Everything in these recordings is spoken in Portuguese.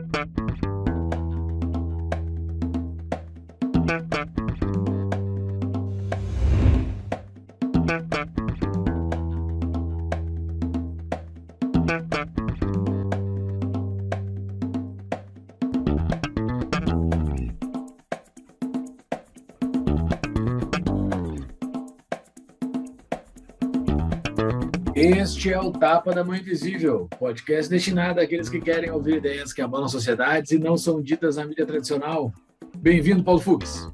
Thank you. Este é o Tapa da Mãe Invisível, podcast destinado àqueles que querem ouvir ideias que abalam sociedades e não são ditas na mídia tradicional. Bem-vindo, Paulo Fux.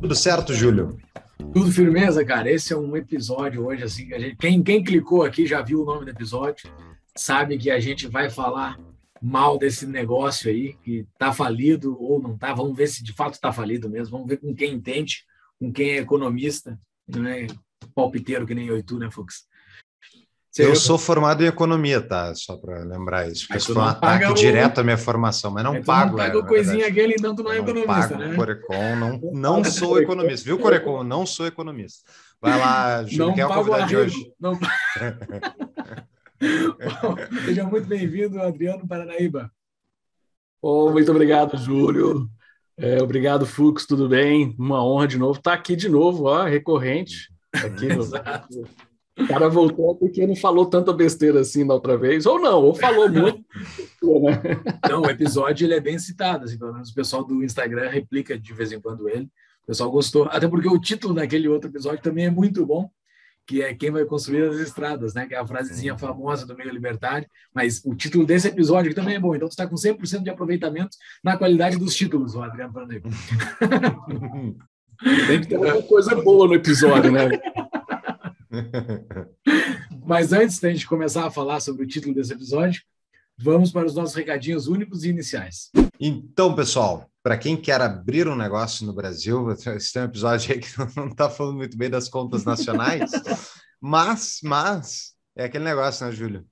Tudo certo, Júlio. Tudo firmeza, cara. Esse é um episódio hoje, assim, gente... quem, quem clicou aqui já viu o nome do episódio, sabe que a gente vai falar mal desse negócio aí, que tá falido ou não tá. Vamos ver se de fato tá falido mesmo. Vamos ver com quem entende, com quem é economista, não é palpiteiro que nem eu e tu, né, Fux? Eu, eu sou formado em economia, tá? Só para lembrar isso. Porque isso foi um ataque o... direto à minha formação, mas não é, pago. Não paga é, coisinha aquele, então tu não é não economista, pago né? Corecon, não, não sou economista, viu, Corecon? Não sou economista. Vai lá, Júlio, quem é o convidado de hoje? Não... Bom, seja muito bem-vindo, Adriano Paranaíba. Oh, muito obrigado, Júlio. É, obrigado, Fux, tudo bem? Uma honra de novo Está tá aqui de novo, ó, recorrente. Aqui no... O cara voltou porque não falou tanta besteira assim da outra vez, ou não, ou falou muito. não, o episódio ele é bem citado, assim, pelo menos o pessoal do Instagram replica de vez em quando ele. O pessoal gostou, até porque o título daquele outro episódio também é muito bom, que é Quem vai construir as estradas, né? Que é a frasezinha famosa do meio libertário, mas o título desse episódio também é bom. Então, está com 100% de aproveitamento na qualidade dos títulos, o Adriano Brandego. Tem que ter alguma coisa boa no episódio, né? Mas antes da gente começar a falar sobre o título desse episódio, vamos para os nossos recadinhos únicos e iniciais. Então, pessoal, para quem quer abrir um negócio no Brasil, esse tem é um episódio aí que não está falando muito bem das contas nacionais, mas, mas, é aquele negócio, né, Júlio?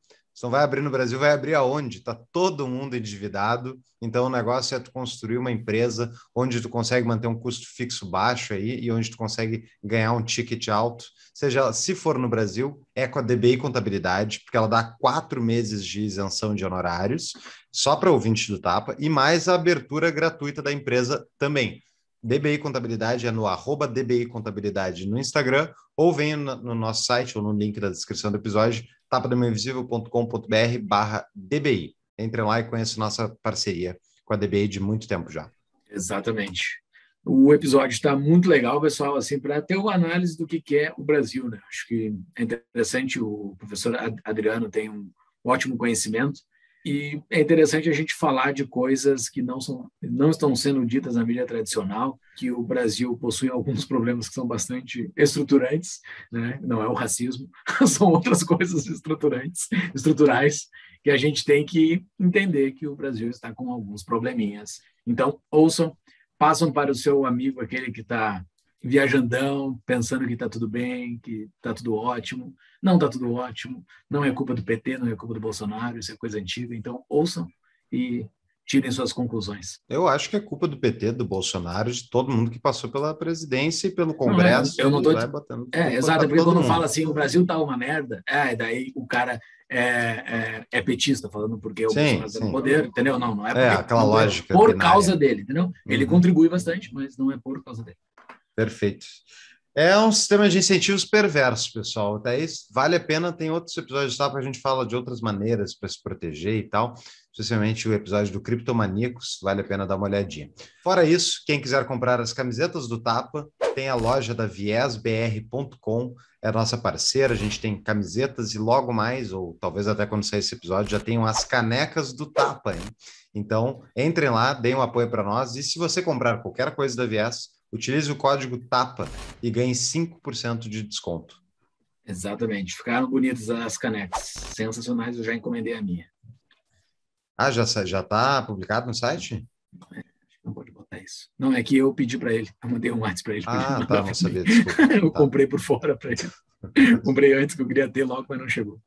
não vai abrir no Brasil, vai abrir aonde? Está todo mundo endividado. Então o negócio é tu construir uma empresa onde tu consegue manter um custo fixo baixo aí e onde tu consegue ganhar um ticket alto. Seja, se for no Brasil, é com a DBI Contabilidade, porque ela dá quatro meses de isenção de honorários, só para ouvinte do Tapa, e mais a abertura gratuita da empresa também. DBI Contabilidade é no arroba DBI Contabilidade no Instagram, ou venha no nosso site ou no link da descrição do episódio tapadamainvisível.com.br barra DBI. entre lá e conheçam nossa parceria com a DBI de muito tempo já. Exatamente. O episódio está muito legal, pessoal, assim, para ter uma análise do que, que é o Brasil, né? Acho que é interessante, o professor Adriano tem um ótimo conhecimento e é interessante a gente falar de coisas que não, são, não estão sendo ditas na mídia tradicional, que o Brasil possui alguns problemas que são bastante estruturantes, né? não é o racismo, são outras coisas estruturantes, estruturais, que a gente tem que entender que o Brasil está com alguns probleminhas. Então, ouçam, passam para o seu amigo, aquele que está viajandão, pensando que está tudo bem, que está tudo ótimo. Não está tudo ótimo, não é culpa do PT, não é culpa do Bolsonaro, isso é coisa antiga. Então, ouçam e tirem suas conclusões. Eu acho que é culpa do PT, do Bolsonaro, de todo mundo que passou pela presidência e pelo Congresso. Não, eu não tô... vai né, batendo é, exato, é porque quando fala assim, o Brasil tá uma merda, é, daí o cara é, é, é petista, falando porque o sim, Bolsonaro tá sim. no poder, entendeu? Não, não é, é porque, é aquela lógica. Por causa dele, entendeu? Ele uhum. contribui bastante, mas não é por causa dele. Perfeito. É um sistema de incentivos perverso, pessoal. isso tá? vale a pena, tem outros episódios tá, para a gente falar de outras maneiras para se proteger e tal, especialmente o episódio do Criptomaníacos, vale a pena dar uma olhadinha. Fora isso, quem quiser comprar as camisetas do Tapa, tem a loja da viesbr.com, é nossa parceira, a gente tem camisetas e logo mais, ou talvez até quando sair esse episódio, já tenham as canecas do Tapa. Hein? Então, entrem lá, deem um apoio para nós e se você comprar qualquer coisa da Vies, Utilize o código TAPA e ganhe 5% de desconto. Exatamente. Ficaram bonitas as canecas. Sensacionais, eu já encomendei a minha. Ah, já já tá publicado no site? Não pode botar isso. Não, é que eu pedi para ele. Eu mandei um WhatsApp para ele. Ah, tá, Vou saber. desculpa. eu tá. comprei por fora para ele. Comprei antes que eu queria ter logo, mas não chegou.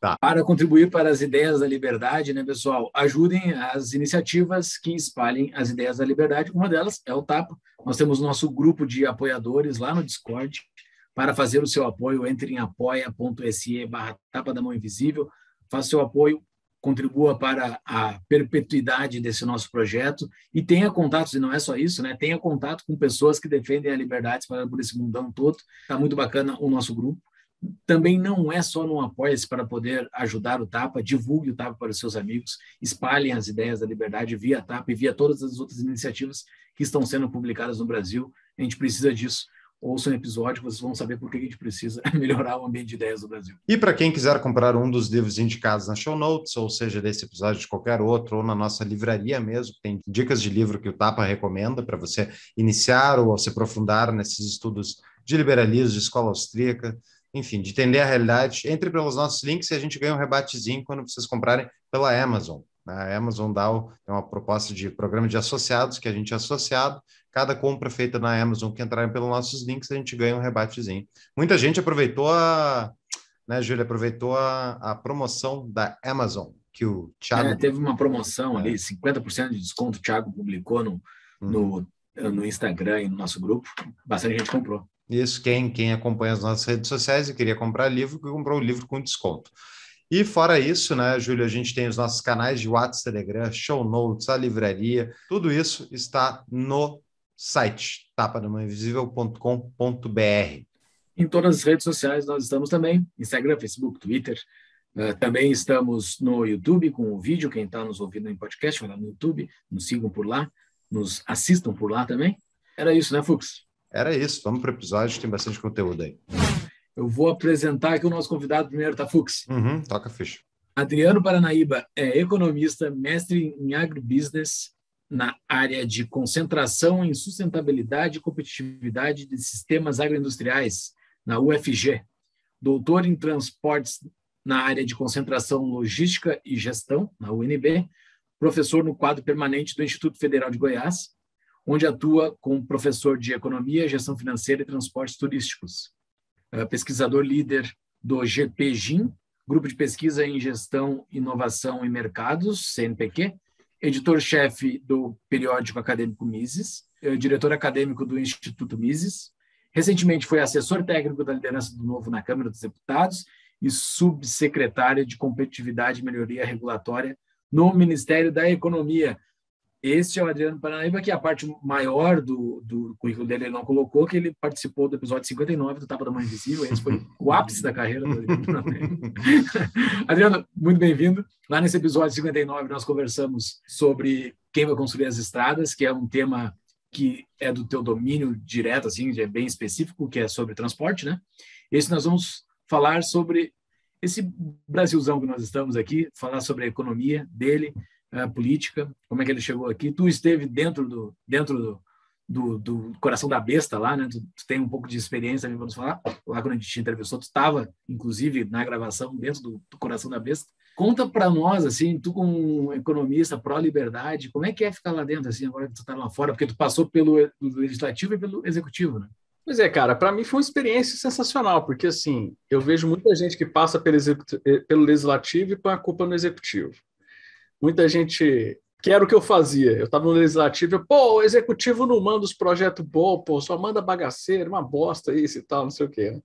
Tá. Para contribuir para as ideias da liberdade, né, pessoal? Ajudem as iniciativas que espalhem as ideias da liberdade. Uma delas é o TAPA. Nós temos o nosso grupo de apoiadores lá no Discord. Para fazer o seu apoio, entre em apoia.se barra tapa da mão invisível. Faça seu apoio contribua para a perpetuidade desse nosso projeto e tenha contatos, e não é só isso, né? tenha contato com pessoas que defendem a liberdade espalhada por esse mundão todo. Está muito bacana o nosso grupo. Também não é só no Apoia-se para poder ajudar o TAPA, divulgue o TAPA para os seus amigos, espalhem as ideias da liberdade via TAPA e via todas as outras iniciativas que estão sendo publicadas no Brasil. A gente precisa disso ouçam o episódio, vocês vão saber por que a gente precisa melhorar o ambiente de ideias do Brasil. E para quem quiser comprar um dos livros indicados na show notes, ou seja, desse episódio de qualquer outro, ou na nossa livraria mesmo, tem dicas de livro que o Tapa recomenda para você iniciar ou se aprofundar nesses estudos de liberalismo, de escola austríaca, enfim, de entender a realidade, entre pelos nossos links e a gente ganha um rebatezinho quando vocês comprarem pela Amazon. Né? A Amazon dá é uma proposta de programa de associados, que a gente é associado, cada compra feita na Amazon que entrarem pelos nossos links, a gente ganha um rebatezinho. Muita gente aproveitou a, né, Júlia, aproveitou a, a promoção da Amazon, que o Thiago... É, teve uma promoção ali, 50% de desconto, o Thiago publicou no, hum. no, no Instagram e no nosso grupo, bastante gente comprou. Isso, quem, quem acompanha as nossas redes sociais e queria comprar livro, comprou o livro com desconto. E fora isso, né, Júlio, a gente tem os nossos canais de WhatsApp, Telegram, show notes, a livraria, tudo isso está no site tapadamaninvisível.com.br. Em todas as redes sociais nós estamos também, Instagram, Facebook, Twitter. Uh, também estamos no YouTube com o vídeo, quem está nos ouvindo em podcast, vai lá no YouTube, nos sigam por lá, nos assistam por lá também. Era isso, né, Fux? Era isso, vamos para o episódio, tem bastante conteúdo aí. Eu vou apresentar aqui o nosso convidado primeiro, tá, Fux? Uhum, toca ficha. Adriano Paranaíba é economista, mestre em agribusiness, na área de concentração em sustentabilidade e competitividade de sistemas agroindustriais, na UFG, doutor em transportes na área de concentração logística e gestão, na UNB, professor no quadro permanente do Instituto Federal de Goiás, onde atua como professor de economia, gestão financeira e transportes turísticos. É, pesquisador líder do GPGIM, Grupo de Pesquisa em Gestão, Inovação e Mercados, CNPq, editor-chefe do periódico acadêmico Mises, é, diretor acadêmico do Instituto Mises. Recentemente foi assessor técnico da liderança do Novo na Câmara dos Deputados e subsecretário de Competitividade e Melhoria Regulatória no Ministério da Economia. Este é o Adriano Paranaíba, que é a parte maior do, do currículo dele, ele não colocou, que ele participou do episódio 59 do Tapa da Mãe Invisível, esse foi o ápice da carreira do Adriano Adriano, muito bem-vindo. Lá nesse episódio 59 nós conversamos sobre quem vai construir as estradas, que é um tema que é do teu domínio direto, assim, é bem específico, que é sobre transporte, né? Esse nós vamos falar sobre esse Brasilzão que nós estamos aqui, falar sobre a economia dele, é, política, como é que ele chegou aqui. Tu esteve dentro do dentro do, do, do coração da besta lá, né? Tu, tu, tem um pouco de experiência, vamos falar. Lá quando a gente te entrevistou, tu estava, inclusive, na gravação dentro do, do coração da besta. Conta para nós, assim, tu como um economista pró-liberdade, como é que é ficar lá dentro, assim, agora que tu está lá fora? Porque tu passou pelo legislativo e pelo executivo, né? Pois é, cara, para mim foi uma experiência sensacional, porque assim, eu vejo muita gente que passa pelo, eh, pelo legislativo e põe a culpa no executivo. Muita gente quer o que eu fazia. Eu estava no legislativo, pô, o executivo não manda os projetos bons, pô, só manda bagaceiro, uma bosta isso e tal, não sei o quê.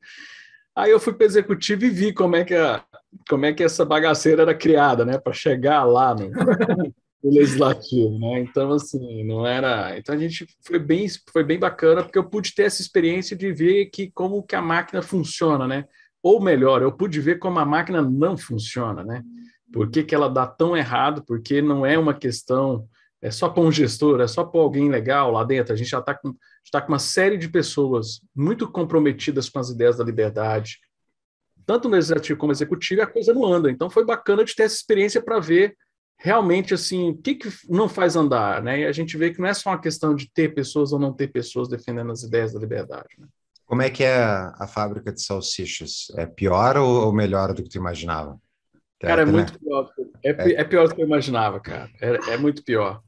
Aí eu fui para o executivo e vi como é que a, como é que essa bagaceira era criada, né, para chegar lá no, no, legislativo, né? Então assim, não era, então a gente foi bem foi bem bacana porque eu pude ter essa experiência de ver que como que a máquina funciona, né? Ou melhor, eu pude ver como a máquina não funciona, né? Por que, que ela dá tão errado? Porque não é uma questão, é só para um gestor, é só para alguém legal lá dentro. A gente já está com, tá com uma série de pessoas muito comprometidas com as ideias da liberdade, tanto no executivo como no executivo, e a coisa não anda. Então foi bacana de ter essa experiência para ver realmente assim o que, que não faz andar, né? E a gente vê que não é só uma questão de ter pessoas ou não ter pessoas defendendo as ideias da liberdade. Né? Como é que é a fábrica de salsichas? É pior ou, melhor do que tu imaginava? Cara, é muito né? pior. É, é. é, pior do que eu imaginava, cara. É, é, muito pior.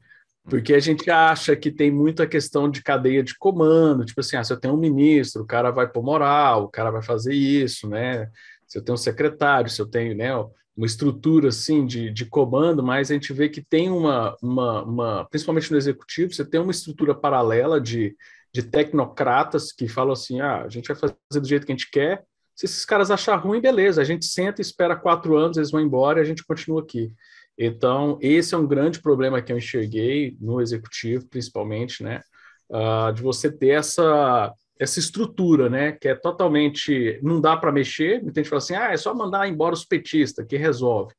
Porque a gente acha que tem muita questão de cadeia de comando, tipo assim, ah, se eu tenho um ministro, o cara vai pôr moral, o cara vai fazer isso, né? Se eu tenho um secretário, se eu tenho né, uma estrutura assim de, de comando, mas a gente vê que tem uma, uma, uma, principalmente no executivo, você tem uma estrutura paralela de, de tecnocratas que falam assim: ah, a gente vai fazer do jeito que a gente quer, se esses caras acharem ruim, beleza, a gente senta, espera quatro anos, eles vão embora e a gente continua aqui. Então, esse é um grande problema que eu enxerguei no executivo, principalmente, né? Uh, de você ter essa, essa estrutura, né? Que é totalmente. Não dá para mexer. Muita gente fala assim: ah, é só mandar embora os petistas, que resolve.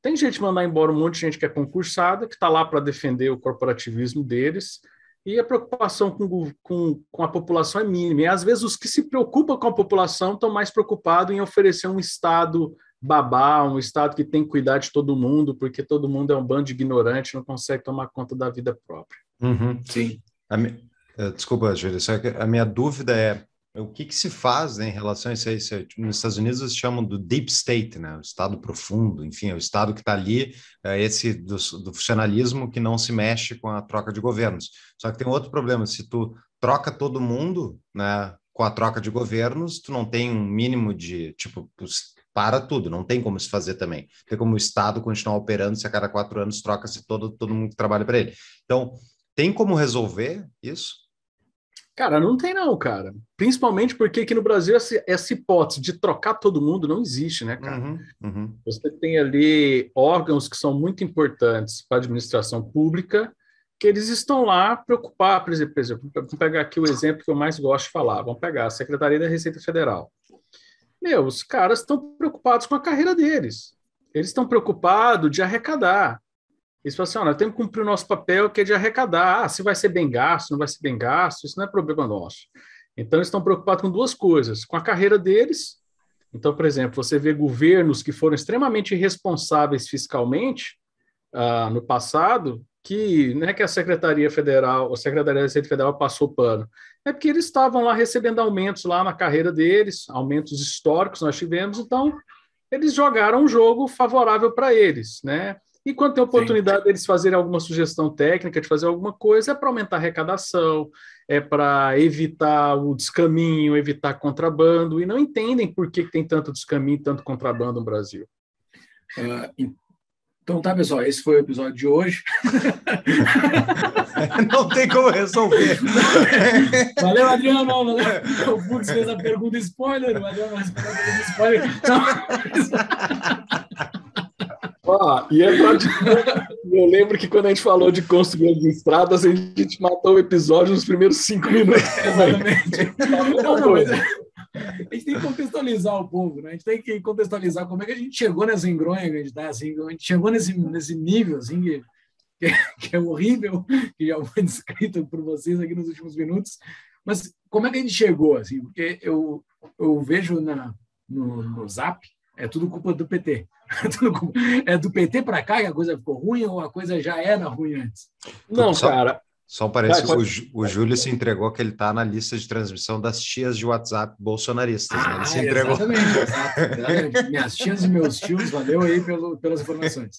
Tem gente mandar embora um monte de gente que é concursada, que está lá para defender o corporativismo deles, e a preocupação com, com, com, a população é mínima. E às vezes os que se preocupam com a população estão mais preocupados em oferecer um Estado babá, um Estado que tem que cuidar de todo mundo, porque todo mundo é um bando de ignorante, não consegue tomar conta da vida própria. Uhum. Sim. A, eh, desculpa, Júlio, só que a minha dúvida é é, o que, que se faz né, em relação a isso aí? É, tipo, nos Estados Unidos eles chamam do deep state, né, o estado profundo, enfim, é o estado que está ali, é esse do, do, funcionalismo que não se mexe com a troca de governos. Só que tem outro problema, se tu troca todo mundo né, com a troca de governos, tu não tem um mínimo de, tipo, para tudo, não tem como se fazer também. Tem como o Estado continuar operando se a cada quatro anos troca-se todo, todo mundo que trabalha para ele. Então, tem como resolver isso? Cara, não tem não, cara. Principalmente porque aqui no Brasil essa, essa hipótese de trocar todo mundo não existe, né, cara? Uhum, uhum. Você tem ali órgãos que são muito importantes para a administração pública, que eles estão lá preocupar, por exemplo, vamos pegar aqui o exemplo que eu mais gosto de falar, vamos pegar a Secretaria da Receita Federal. Meu, os caras estão preocupados com a carreira deles. Eles estão preocupados de arrecadar. Eles falam assim, olha, temos que cumprir o nosso papel que é de arrecadar, ah, se vai ser bem gasto, não vai ser bem gasto, isso não é problema nosso. Então, eles estão preocupados com duas coisas, com a carreira deles, então, por exemplo, você vê governos que foram extremamente irresponsáveis fiscalmente ah, no passado, que não é que a Secretaria Federal, a Secretaria da Receita Federal passou pano, é porque eles estavam lá recebendo aumentos lá na carreira deles, aumentos históricos nós tivemos, então eles jogaram um jogo favorável para eles, né? E quando tem oportunidade Sim. deles fazerem alguma sugestão técnica, de fazer alguma coisa, é para aumentar a arrecadação, é para evitar o descaminho, evitar contrabando, e não entendem por que tem tanto descaminho, tanto contrabando no Brasil. Uh, então tá, pessoal, esse foi o episódio de hoje. não tem como resolver. Valeu, Adriano. Valeu. Né? O Bugs fez a pergunta spoiler, Valeu, Adriano a pergunta spoiler. Não. Ah, e é Eu lembro que quando a gente falou de construir as estradas, a gente matou o episódio nos primeiros cinco minutos. Exatamente. Não, não, mas a gente tem que contextualizar o povo, né? A gente tem que contextualizar como é que a gente chegou nessa engronha que a gente tá, assim, a gente chegou nesse, nesse nível, assim, que, que, é, que é horrível, que já foi descrito por vocês aqui nos últimos minutos. Mas como é que a gente chegou, assim? Porque eu, eu vejo na, no, no Zap é tudo culpa do PT. É, é do PT para cá que a coisa ficou ruim ou a coisa já era ruim antes? Não, cara. Só parece que pode... o, o Júlio se entregou que ele está na lista de transmissão das tias de WhatsApp bolsonaristas. Ah, né? Ele se ah, entregou. Exatamente, exatamente. Minhas tias e meus tios, valeu aí pelo, pelas informações.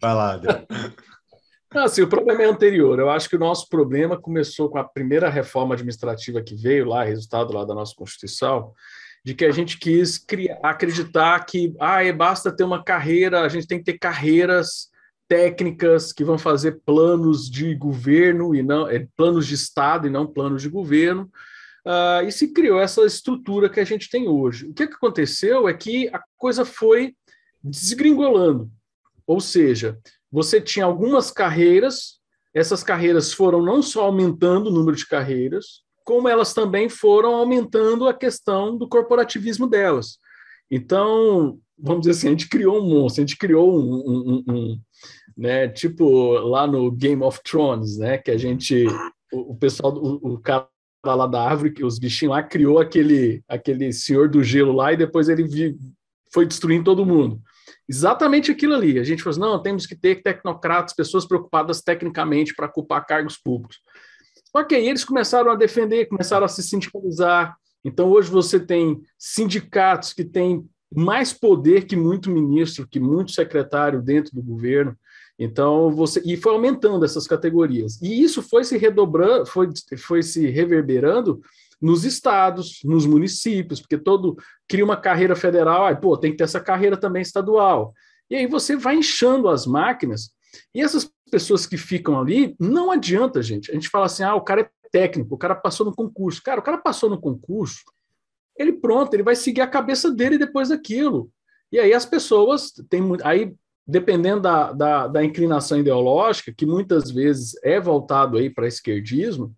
Vai lá, Adriano. Não, assim, o problema é anterior. Eu acho que o nosso problema começou com a primeira reforma administrativa que veio lá, resultado lá da nossa Constituição, de que a gente quis criar, acreditar que ah, basta ter uma carreira, a gente tem que ter carreiras técnicas que vão fazer planos de governo e não é, planos de Estado e não planos de governo. Uh, e se criou essa estrutura que a gente tem hoje. O que, que aconteceu é que a coisa foi desgringolando. Ou seja, você tinha algumas carreiras, essas carreiras foram não só aumentando o número de carreiras, como elas também foram aumentando a questão do corporativismo delas. Então, vamos dizer assim, a gente criou um monstro, a gente criou um, um, um, um né, tipo lá no Game of Thrones, né, que a gente, o, o pessoal, o, o cara lá da árvore, que os bichinhos lá, criou aquele, aquele senhor do gelo lá e depois ele vi, foi destruindo todo mundo. Exatamente aquilo ali. A gente falou assim, não, temos que ter tecnocratas, pessoas preocupadas tecnicamente para ocupar cargos públicos. Ok, eles começaram a defender, começaram a se sindicalizar. Então, hoje você tem sindicatos que têm mais poder que muito ministro, que muito secretário dentro do governo. Então, você. E foi aumentando essas categorias. E isso foi se redobrando, foi, foi se reverberando nos estados, nos municípios, porque todo cria uma carreira federal, aí, pô, tem que ter essa carreira também estadual. E aí você vai inchando as máquinas, e essas pessoas que ficam ali, não adianta, gente. A gente fala assim: ah, o cara é técnico, o cara passou no concurso. Cara, o cara passou no concurso, ele pronto, ele vai seguir a cabeça dele depois daquilo. E aí as pessoas têm muito. Aí, dependendo da, da, da inclinação ideológica, que muitas vezes é voltado aí para esquerdismo,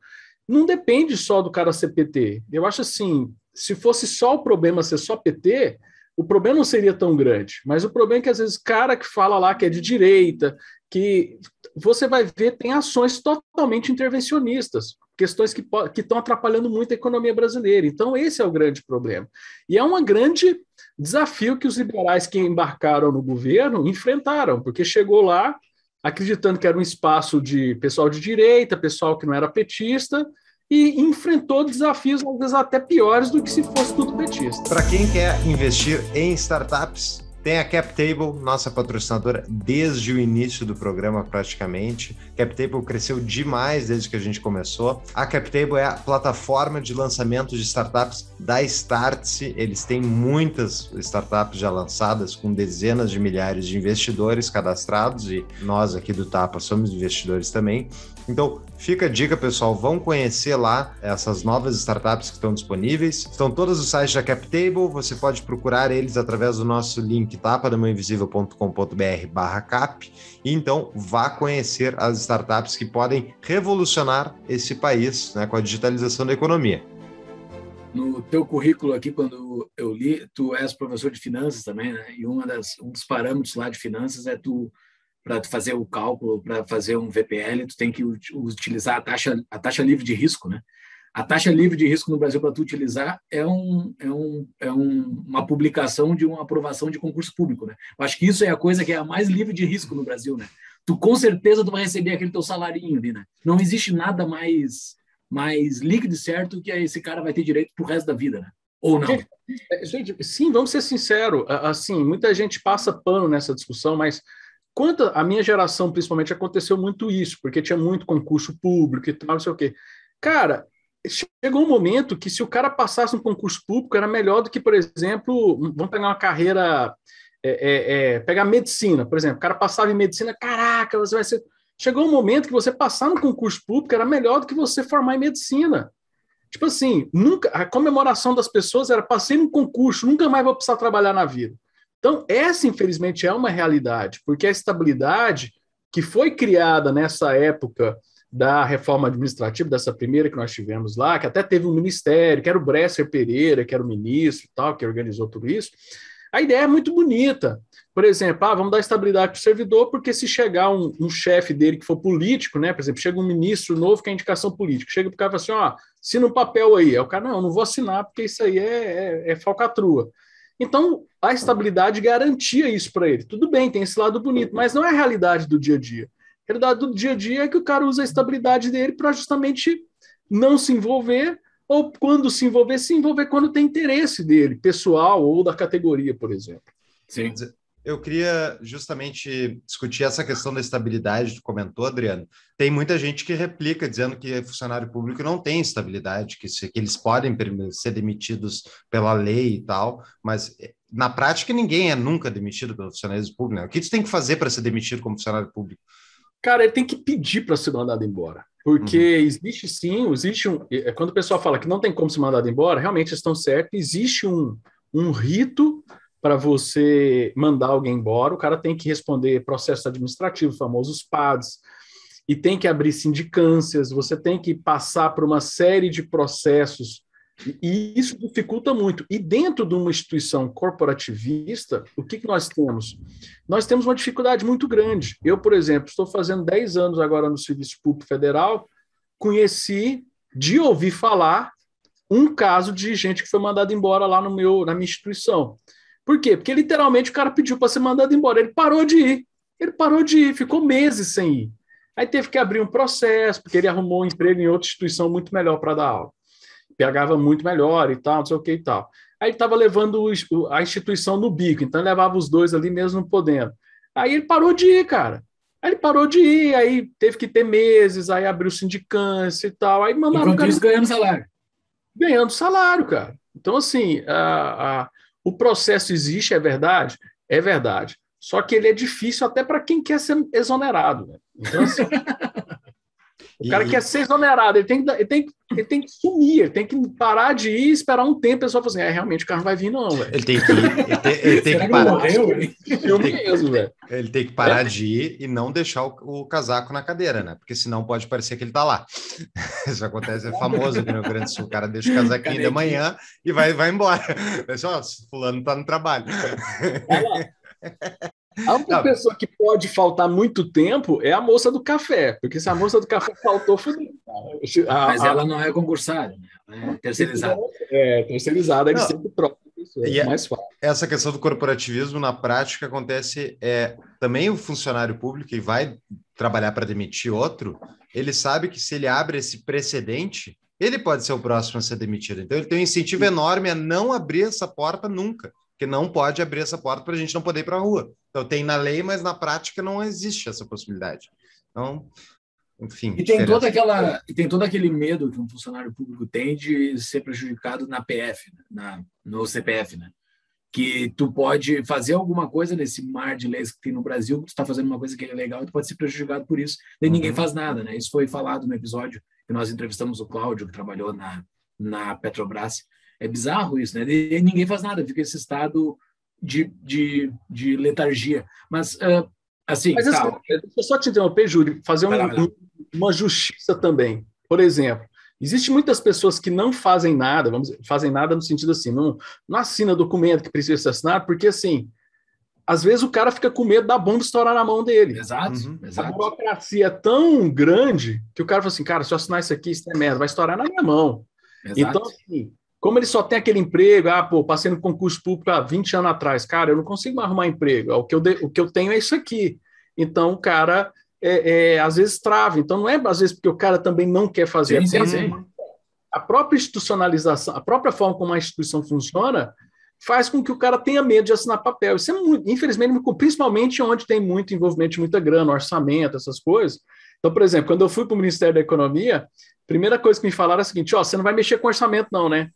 não depende só do cara ser PT. Eu acho assim: se fosse só o problema ser só PT, o problema não seria tão grande, mas o problema é que às vezes cara que fala lá que é de direita, que você vai ver tem ações totalmente intervencionistas, questões que estão atrapalhando muito a economia brasileira. Então esse é o grande problema. E é um grande desafio que os liberais que embarcaram no governo enfrentaram, porque chegou lá acreditando que era um espaço de pessoal de direita, pessoal que não era petista, e enfrentou desafios às vezes até piores do que se fosse tudo petista. Para quem quer investir em startups, tem a CapTable, nossa patrocinadora desde o início do programa praticamente. CapTable cresceu demais desde que a gente começou. A CapTable é a plataforma de lançamento de startups da Startse. Eles têm muitas startups já lançadas com dezenas de milhares de investidores cadastrados e nós aqui do Tapa somos investidores também. Então, fica a dica, pessoal, vão conhecer lá essas novas startups que estão disponíveis. Estão todas os sites da CapTable, você pode procurar eles através do nosso link tapadamãoinvisível.com.br barra cap e então vá conhecer as startups que podem revolucionar esse país né, com a digitalização da economia no teu currículo aqui, quando eu li, tu és professor de finanças também, né? E uma das, um dos parâmetros lá de finanças é tu para fazer o cálculo, para fazer um VPL, tu tem que utilizar a taxa, a taxa livre de risco, né? A taxa livre de risco no Brasil para tu utilizar é, um, é, um, é um, uma publicação de uma aprovação de concurso público, né? Eu acho que isso é a coisa que é a mais livre de risco no Brasil, né? Tu com certeza tu vai receber aquele teu salarinho ali, né? Não existe nada mais mais líquido e certo que esse cara vai ter direito pro resto da vida, né? Ou não? Gente, é, gente sim, vamos ser sinceros. Assim, muita gente passa pano nessa discussão, mas Quanto a minha geração, principalmente, aconteceu muito isso, porque tinha muito concurso público e tal, não sei o quê. Cara, chegou um momento que se o cara passasse um concurso público, era melhor do que, por exemplo, vamos pegar uma carreira, é, é, é, pegar medicina, por exemplo. O cara passava em medicina, caraca, você vai ser... Chegou um momento que você passar no concurso público era melhor do que você formar em medicina. Tipo assim, nunca a comemoração das pessoas era passei no concurso, nunca mais vou precisar trabalhar na vida. Então, essa, infelizmente, é uma realidade, porque a estabilidade que foi criada nessa época da reforma administrativa, dessa primeira que nós tivemos lá, que até teve um ministério, que era o Bresser Pereira, que era o ministro e tal, que organizou tudo isso, a ideia é muito bonita. Por exemplo, ah, vamos dar estabilidade para o servidor, porque se chegar um, um chefe dele que for político, né? Por exemplo, chega um ministro novo que é indicação política, chega para o cara e fala assim: ó, assina um papel aí. Aí o cara, não, eu não vou assinar, porque isso aí é, é, é falcatrua. Então, a estabilidade garantia isso para ele. Tudo bem, tem esse lado bonito, mas não é a realidade do dia a dia. A realidade do dia a dia é que o cara usa a estabilidade dele para justamente não se envolver, ou quando se envolver, se envolver quando tem interesse dele, pessoal ou da categoria, por exemplo. Sim eu queria justamente discutir essa questão da estabilidade, tu comentou, Adriano. Tem muita gente que replica dizendo que funcionário público não tem estabilidade, que, se, que eles podem ser demitidos pela lei e tal, mas eh, na prática ninguém é nunca demitido pelo funcionário público. Né? O que você tem que fazer para ser demitido como funcionário público? Cara, ele tem que pedir para ser mandado embora. Porque uhum. existe sim, existe um. Quando o pessoal fala que não tem como ser mandado embora, realmente estão certos. Existe um, um rito para você mandar alguém embora, o cara tem que responder processo administrativo, famosos PADs, e tem que abrir sindicâncias, você tem que passar por uma série de processos, e isso dificulta muito. E dentro de uma instituição corporativista, o que, que nós temos? Nós temos uma dificuldade muito grande. Eu, por exemplo, estou fazendo 10 anos agora no Serviço Público Federal, conheci, de ouvir falar, um caso de gente que foi mandada embora lá no meu, na minha instituição. Por quê? Porque literalmente o cara pediu para ser mandado embora. Ele parou de ir. Ele parou de ir, ficou meses sem ir. Aí teve que abrir um processo, porque ele arrumou um emprego em outra instituição muito melhor para dar aula. Pegava muito melhor e tal, não sei o que e tal. Aí estava levando a instituição no bico, então levava os dois ali mesmo podendo. Aí ele parou de ir, cara. Aí ele parou de ir, aí teve que ter meses, aí abriu sindicância e tal. Aí mandaram. Enquanto cara... isso, ganhando salário. Ganhando salário, cara. Então, assim, a, a, o processo existe, é verdade? É verdade. Só que ele é difícil até para quem quer ser exonerado. Né? Então, assim, O cara que quer é ser exonerado, ele tem, que, ele, tem, ele tem que sumir, ele tem que parar de ir esperar um tempo. O pessoal fala assim: é, realmente o carro não vai vir, não, velho. Ele tem que, ele tem, ele tem que parar. Morreu, ele, tem, ele tem que parar é. de ir e não deixar o, o, casaco na cadeira, né? Porque senão pode parecer que ele tá lá. Isso acontece, é famoso aqui no Rio Grande do Sul. O cara deixa o casaquinho de manhã e vai, vai embora. Pessoal, fulano tá no trabalho. Olha lá. A única não. pessoa que pode faltar muito tempo é a moça do café, porque se a moça do café faltou, fudeu. Mas a, ela não é concursada, né? é terceirizada. É, terceirizada, ele é sempre troca. É e é mais fácil. Essa questão do corporativismo, na prática, acontece é, também o funcionário público que vai trabalhar para demitir outro, ele sabe que se ele abre esse precedente, ele pode ser o próximo a ser demitido. Então, ele tem um incentivo enorme a não abrir essa porta nunca, porque não pode abrir essa porta para a gente não poder ir para a rua. Então, tem na lei, mas na prática não existe essa possibilidade. Então, enfim. E tem, toda aquela, tem todo aquele medo que um funcionário público tem de ser prejudicado na PF, né? na, no CPF, né? Que tu pode fazer alguma coisa nesse mar de leis que tem no Brasil, tu está fazendo uma coisa que é legal e tu pode ser prejudicado por isso. E uhum. ninguém faz nada, né? Isso foi falado no episódio que nós entrevistamos o Cláudio, que trabalhou na, na Petrobras. É bizarro isso, né? E ninguém faz nada, fica esse estado de, de, de letargia. Mas, uh, assim. Mas, tá. deixa eu só te interromper, Júlio, fazer um, uma justiça também. Por exemplo. Existem muitas pessoas que não fazem nada, vamos dizer, fazem nada no sentido assim, não, não assina documento que precisa ser assinado, porque assim, às vezes o cara fica com medo da bomba estourar na mão dele. Exato, uhum, exato. A burocracia é tão grande que o cara fala assim, cara, se eu assinar isso aqui, isso é merda, vai estourar na minha mão. Exato. Então, assim, como ele só tem aquele emprego, ah, pô, passei no concurso público há 20 anos atrás, cara, eu não consigo mais arrumar emprego, é o que eu, de, o que eu tenho é isso aqui. Então, o cara, é, é, às vezes, trava. Então, não é, às vezes, porque o cara também não quer fazer. Sim, é sim. A própria institucionalização, a própria forma como a instituição funciona, faz com que o cara tenha medo de assinar papel. Isso é muito, infelizmente, principalmente onde tem muito envolvimento de muita grana, orçamento, essas coisas. Então, por exemplo, quando eu fui para o Ministério da Economia, a primeira coisa que me falaram é a seguinte: ó, oh, você não vai mexer com orçamento, não, né?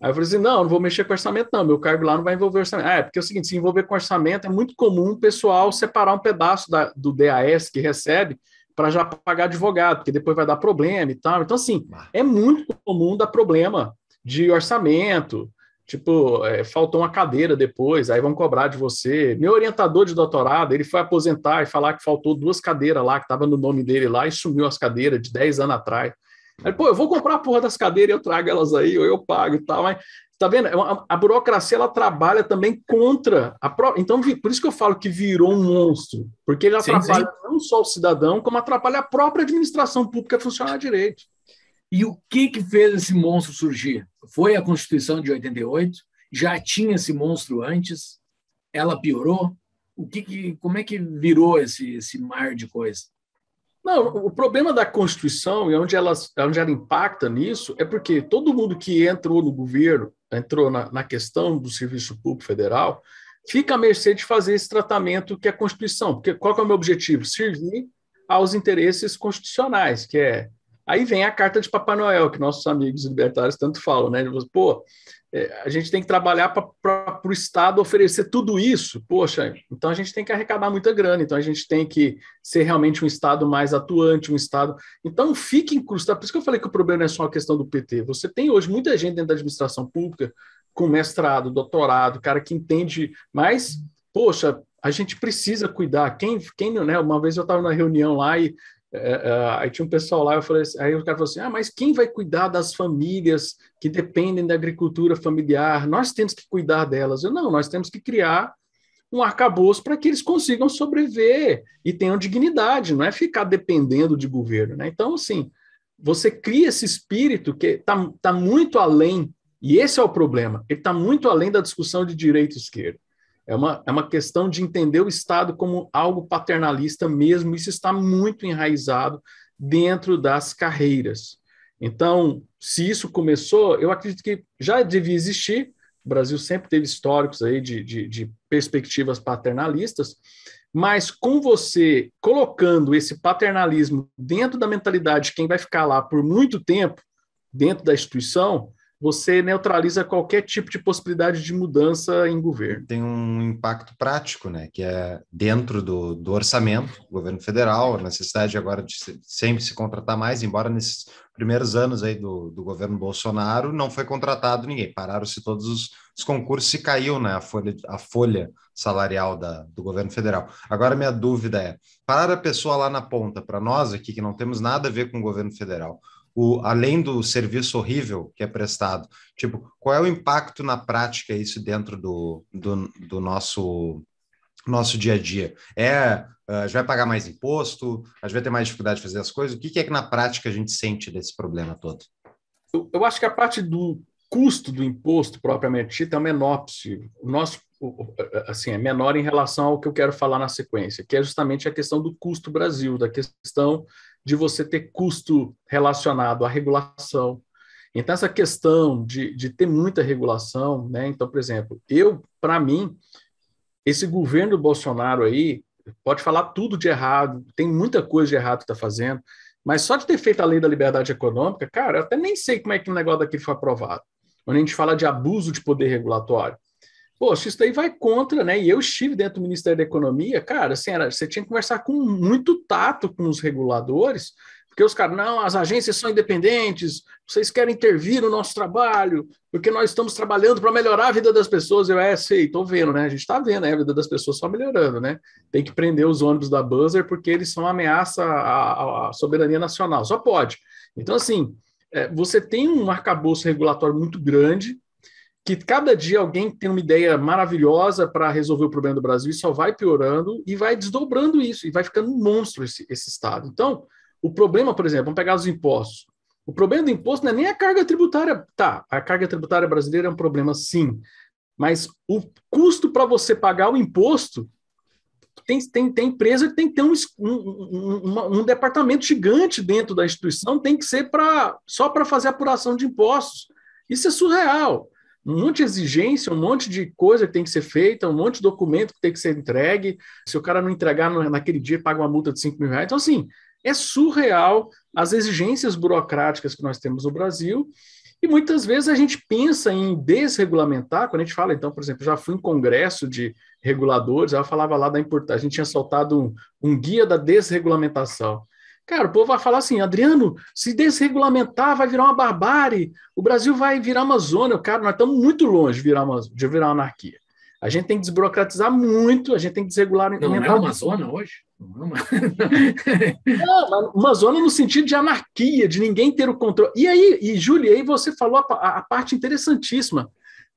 Aí eu falei assim: não, não vou mexer com orçamento, não. Meu cargo lá não vai envolver orçamento. Ah, é, porque é o seguinte: se envolver com orçamento, é muito comum o pessoal separar um pedaço da, do DAS que recebe para já pagar advogado, porque depois vai dar problema e tal. Então, assim, é muito comum dar problema de orçamento. Tipo, é, faltou uma cadeira depois, aí vão cobrar de você. Meu orientador de doutorado, ele foi aposentar e falar que faltou duas cadeiras lá, que estava no nome dele lá, e sumiu as cadeiras de 10 anos atrás. Aí, pô, eu vou comprar a porra das cadeiras, eu trago elas aí, ou eu pago e tal, mas tá vendo? É a, a burocracia ela trabalha também contra a própria. Então, por isso que eu falo que virou um monstro, porque ele sim, atrapalha sim. não só o cidadão, como atrapalha a própria administração pública funcionar direito. E o que, que fez esse monstro surgir? Foi a Constituição de 88? Já tinha esse monstro antes? Ela piorou? O que, que como é que virou esse, esse mar de coisa? Não, o problema da Constituição e onde ela, onde ela impacta nisso é porque todo mundo que entrou no governo, entrou na, na questão do serviço público federal, fica à mercê de fazer esse tratamento que é a Constituição. Porque qual é o meu objetivo? Servir aos interesses constitucionais, que é Aí vem a carta de Papai Noel, que nossos amigos libertários tanto falam, né? Pô, é, a gente tem que trabalhar para o Estado oferecer tudo isso. Poxa, então a gente tem que arrecadar muita grana, então a gente tem que ser realmente um Estado mais atuante, um Estado. Então fique incrustado. Tá, por isso que eu falei que o problema não é só a questão do PT. Você tem hoje muita gente dentro da administração pública com mestrado, doutorado, cara que entende, mas, poxa, a gente precisa cuidar. Quem, quem né? Uma vez eu estava na reunião lá e é, é, aí tinha um pessoal lá, eu falei assim, aí o cara falou assim: ah, mas quem vai cuidar das famílias que dependem da agricultura familiar? Nós temos que cuidar delas. Eu não, nós temos que criar um arcabouço para que eles consigam sobreviver e tenham dignidade, não é ficar dependendo de governo. Né? Então, assim, você cria esse espírito que está tá muito além, e esse é o problema, ele está muito além da discussão de direito e esquerda. É uma, é uma questão de entender o Estado como algo paternalista mesmo, isso está muito enraizado dentro das carreiras. Então, se isso começou, eu acredito que já devia existir, o Brasil sempre teve históricos aí de, de, de, perspectivas paternalistas, mas com você colocando esse paternalismo dentro da mentalidade de quem vai ficar lá por muito tempo, dentro da instituição, você neutraliza qualquer tipo de possibilidade de mudança em governo. Tem um impacto prático, né, que é dentro do, do orçamento, governo federal, a necessidade agora de sempre se contratar mais, embora nesses primeiros anos aí do, do governo Bolsonaro não foi contratado ninguém, pararam-se todos os, os, concursos e caiu né, a, folha, a folha salarial da, do governo federal. Agora minha dúvida é, para a pessoa lá na ponta, para nós aqui que não temos nada a ver com o governo federal, o, além do serviço horrível que é prestado? Tipo, qual é o impacto na prática isso dentro do, do, do nosso nosso dia a dia? É, ah, a gente vai pagar mais imposto, a gente vai ter mais dificuldade de fazer as coisas. O que, que é que na prática a gente sente desse problema todo? Eu, eu acho que a parte do custo do imposto propriamente dita é o menor possível. O nosso assim é menor em relação ao que eu quero falar na sequência, que é justamente a questão do custo Brasil, da questão de você ter custo relacionado à regulação. Então, essa questão de, de ter muita regulação, né? Então, por exemplo, eu, para mim, esse governo Bolsonaro aí pode falar tudo de errado, tem muita coisa de errado que está fazendo, mas só de ter feito a lei da liberdade econômica, cara, eu até nem sei como é que o negócio daqui foi aprovado. Quando a gente fala de abuso de poder regulatório, Poxa, isso daí vai contra, né? E eu estive dentro do Ministério da Economia, cara, assim, era, você tinha que conversar com muito tato com os reguladores, porque os caras, não, as agências são independentes, vocês querem intervir no nosso trabalho, porque nós estamos trabalhando para melhorar a vida das pessoas. Eu, é, sei, estou vendo, né? A gente está vendo, né? A vida das pessoas só melhorando, né? Tem que prender os ônibus da Buzzer porque eles são ameaça à, à soberania nacional, só pode. Então, assim, é, você tem um arcabouço regulatório muito grande, que cada dia alguém tem uma ideia maravilhosa para resolver o problema do Brasil e só vai piorando e vai desdobrando isso e vai ficando um monstro esse, esse Estado. Então, o problema, por exemplo, vamos pegar os impostos. O problema do imposto não é nem a carga tributária. Tá, a carga tributária brasileira é um problema, sim. Mas o custo para você pagar o imposto tem, tem, tem empresa que tem que ter um, um, um, um departamento gigante dentro da instituição, tem que ser pra, só para fazer apuração de impostos. Isso é surreal um monte de exigência, um monte de coisa que tem que ser feita, um monte de documento que tem que ser entregue. Se o cara não entregar naquele dia, paga uma multa de 5 mil reais. Então, assim, é surreal as exigências burocráticas que nós temos no Brasil. E muitas vezes a gente pensa em desregulamentar, quando a gente fala, então, por exemplo, já fui em congresso de reguladores, ela falava lá da importância, a gente tinha soltado um, um guia da desregulamentação. Cara, o povo vai falar assim, Adriano, se desregulamentar vai virar uma barbárie, o Brasil vai virar uma zona. Cara, nós estamos muito longe de virar uma, de virar uma anarquia. A gente tem que desburocratizar muito, a gente tem que desregular. Não, não é uma zona hoje? Não, é uma... não, uma zona no sentido de anarquia, de ninguém ter o controle. E aí, e Júlia, aí você falou a, a, parte interessantíssima.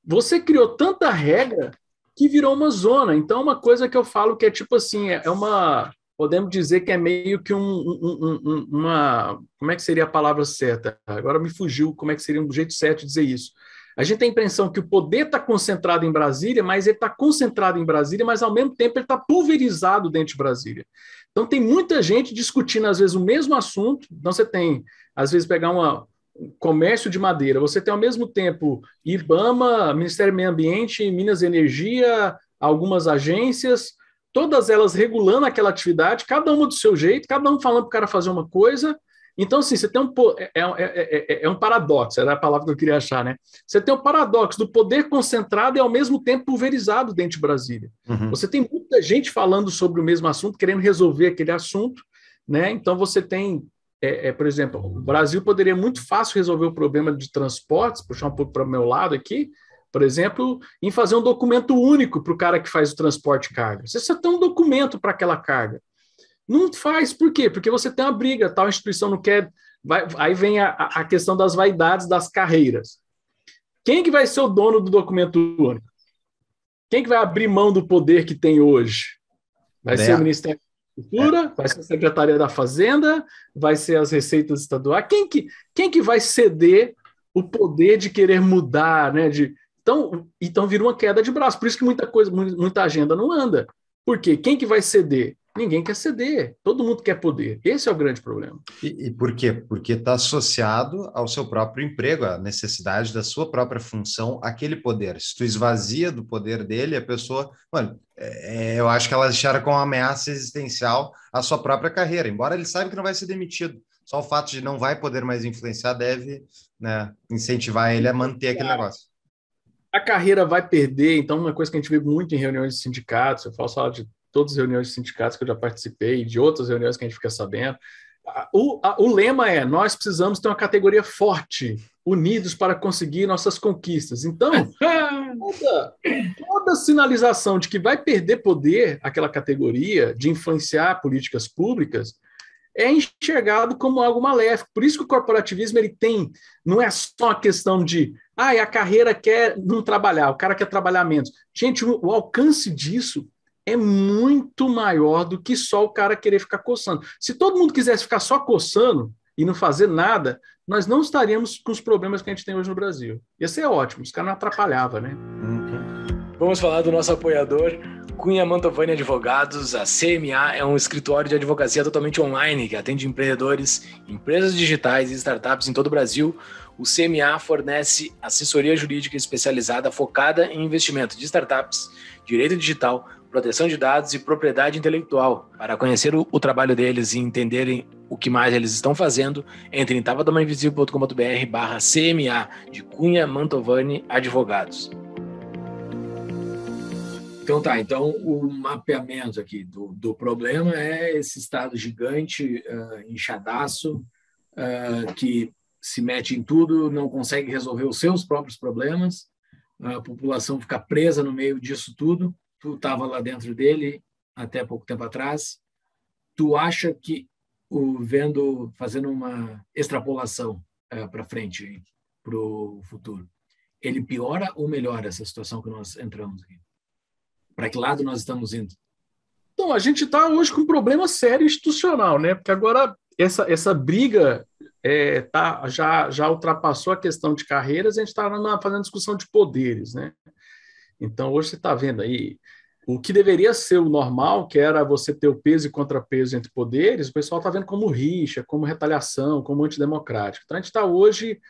Você criou tanta regra que virou uma zona. Então, uma coisa que eu falo que é tipo assim, é, é uma podemos dizer que é meio que um, um, um, uma. Como é que seria a palavra certa? Agora me fugiu como é que seria um jeito certo de dizer isso. A gente tem a impressão que o poder está concentrado em Brasília, mas ele está concentrado em Brasília, mas ao mesmo tempo ele está pulverizado dentro de Brasília. Então tem muita gente discutindo, às vezes, o mesmo assunto. Então você tem, às vezes, pegar uma, comércio de madeira, você tem ao mesmo tempo IBAMA, Ministério do Meio Ambiente, Minas Energia, algumas agências, todas elas regulando aquela atividade, cada uma do seu jeito, cada um falando para o cara fazer uma coisa. Então, assim, você tem um. É, é, é, é, um paradoxo, era a palavra que eu queria achar, né? Você tem o um paradoxo do poder concentrado e ao mesmo tempo pulverizado dentro de Brasília. Uhum. Você tem muita gente falando sobre o mesmo assunto, querendo resolver aquele assunto, né? Então, você tem. por exemplo, o Brasil poderia muito fácil resolver o problema de transportes, puxar um pouco para o meu lado aqui, por exemplo, em fazer um documento único para o cara que faz o transporte de carga. Você só tem um documento para aquela carga. Não faz, por quê? Porque você tem uma briga, tal instituição não quer. Vai, aí vem a, a questão das vaidades das carreiras. Quem que vai ser o dono do documento único? Quem que vai abrir mão do poder que tem hoje? Vai é. ser o é. Ministério da Agricultura, é. vai ser a Secretaria da Fazenda, vai ser as receitas estaduais. Quem que, quem que vai ceder o poder de querer mudar, né? De, então, então vira uma queda de braço. Por isso que muita coisa, muita agenda não anda. Porque quem que vai ceder? Ninguém quer ceder, todo mundo quer poder. Esse é o grande problema. E, e por quê? Porque está associado ao seu próprio emprego, à necessidade da sua própria função, aquele poder. Se tu esvazia do poder dele, a pessoa. Mano, é, é, eu acho que ela deixaram com uma ameaça existencial a sua própria carreira, embora ele saiba que não vai ser demitido. Só o fato de não vai poder mais influenciar deve né, incentivar ele a manter aquele negócio a carreira vai perder. Então, uma coisa que a gente vê muito em reuniões de sindicatos, eu faço de todas as reuniões de sindicatos que eu já participei, de outras reuniões que a gente fica sabendo. O, a, o lema é: nós precisamos ter uma categoria forte, unidos para conseguir nossas conquistas. Então, toda, toda sinalização de que vai perder poder aquela categoria de influenciar políticas públicas é enxergado como algo maléfico. Por isso que o corporativismo ele tem, não é só a questão de ah, a carreira quer não trabalhar, o cara quer trabalhar menos. Gente, o, alcance disso é muito maior do que só o cara querer ficar coçando. Se todo mundo quisesse ficar só coçando e não fazer nada, nós não estaríamos com os problemas que a gente tem hoje no Brasil. Ia ser ótimo, os caras não atrapalhavam, né? Vamos falar do nosso apoiador, Cunha Mantovani Advogados, a CMA é um escritório de advocacia totalmente online que atende empreendedores, empresas digitais e startups em todo o Brasil. O CMA fornece assessoria jurídica especializada focada em investimento de startups, direito digital, proteção de dados e propriedade intelectual. Para conhecer o, o trabalho deles e entenderem o que mais eles estão fazendo, entre em tapadomainvisível.com.br barra CMA de Cunha Mantovani Advogados. Então tá, então o mapeamento aqui do, do problema é esse estado gigante, uh, ah, enxadaço, uh, ah, que se mete em tudo, não consegue resolver os seus próprios problemas, a população fica presa no meio disso tudo, tu estava lá dentro dele até pouco tempo atrás, tu acha que, o, vendo, fazendo uma extrapolação uh, ah, para frente, para o futuro, ele piora ou melhora essa situação que nós entramos aqui? Para que lado nós estamos indo? Então, a gente está hoje com um problema sério institucional, né? Porque agora essa, essa briga é, tá, já, já ultrapassou a questão de carreiras, a gente está fazendo discussão de poderes, né? Então, hoje você está vendo aí o que deveria ser o normal, que era você ter o peso e contrapeso entre poderes, o pessoal está vendo como rixa, como retaliação, como antidemocrático. Então, a gente está hoje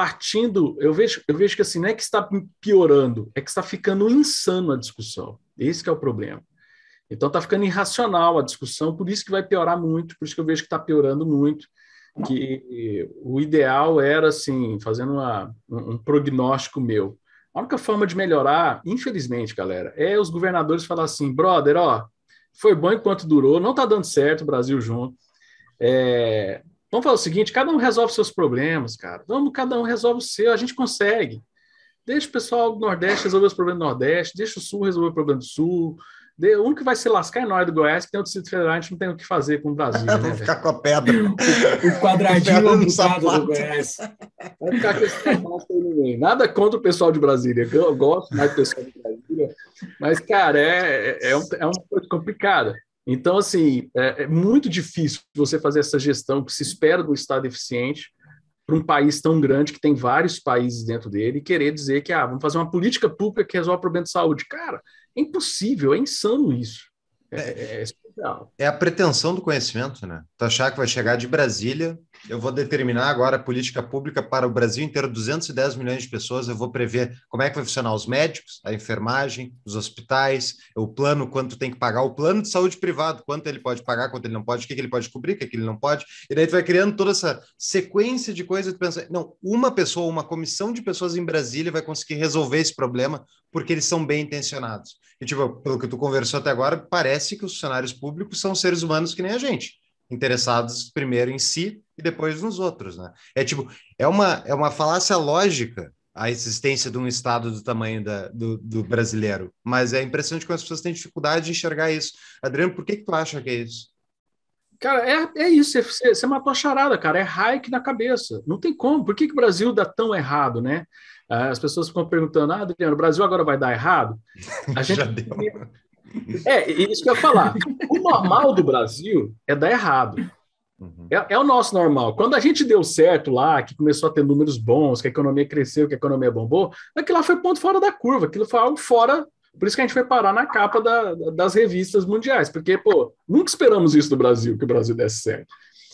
partindo, eu vejo, eu vejo que assim, não é que está piorando, é que está ficando insano a discussão. Esse é o problema. Então está ficando irracional a discussão, por isso que vai piorar muito, por isso que eu vejo que está piorando muito, que o ideal era assim, fazendo uma, um, um prognóstico meu. A única forma de melhorar, infelizmente, galera, é os governadores falar assim, brother, ó, foi bom enquanto durou, não está dando certo o Brasil junto. É, Vamos falar o seguinte: cada um resolve seus problemas, cara. Vamos, cada um resolve o seu, a gente consegue. Deixa o pessoal do Nordeste resolver os problemas do Nordeste, deixa o Sul resolver o problema do Sul. o único que vai se lascar é nós do Goiás, que tem o Distrito Federal, a gente não tem o que fazer com o Brasil. Né, Vamos ficar com a pedra. o quadradinho do sapato do Goiás. Vai ficar com esse ninguém. Nada contra o pessoal de Brasília. Eu gosto mais do pessoal de Brasília. Mas, cara, é, é, é um, é uma coisa complicada. Então, assim, é, é muito difícil você fazer essa gestão que se espera do Estado eficiente para um país tão grande que tem vários países dentro dele e querer dizer que ah, vamos fazer uma política pública que resolve o problema de saúde. Cara, é impossível, é insano isso. É, é, é, é a pretensão do conhecimento, né? Tu achar que vai chegar de Brasília eu vou determinar agora a política pública para o Brasil inteiro, 210 milhões de pessoas, eu vou prever como é que vai funcionar os médicos, a enfermagem, os hospitais, o plano, quanto tem que pagar, o plano de saúde privado, quanto ele pode pagar, quanto ele não pode, o que, que ele pode cobrir, o que, que ele não pode, e daí tu vai criando toda essa sequência de coisas, tu pensa, não, uma pessoa, uma comissão de pessoas em Brasília vai conseguir resolver esse problema porque eles são bem intencionados. E, tipo, pelo que tu conversou até agora, parece que os funcionários públicos são seres humanos que nem a gente, interessados primeiro em si, e depois nos outros, né? É tipo, é uma, é uma falácia lógica a existência de um Estado do tamanho da, do, do brasileiro, mas é impressionante como as pessoas têm dificuldade de enxergar isso. Adriano, por que, que tu acha que é isso? Cara, é, é isso, você, você matou a charada, cara, é Hayek na cabeça. Não tem como, por que, que o Brasil dá tão errado, né? Ah, as pessoas ficam perguntando, ah, Adriano, o Brasil agora vai dar errado? A gente... Já deu. É, isso que eu ia falar. O normal do Brasil é dar errado. Uhum. É, é, o nosso normal. Quando a gente deu certo lá, que começou a ter números bons, que a economia cresceu, que a economia bombou, aquilo lá foi ponto fora da curva, aquilo foi algo fora. Por isso que a gente foi parar na capa da, das revistas mundiais, porque, pô, nunca esperamos isso do Brasil, que o Brasil desse certo.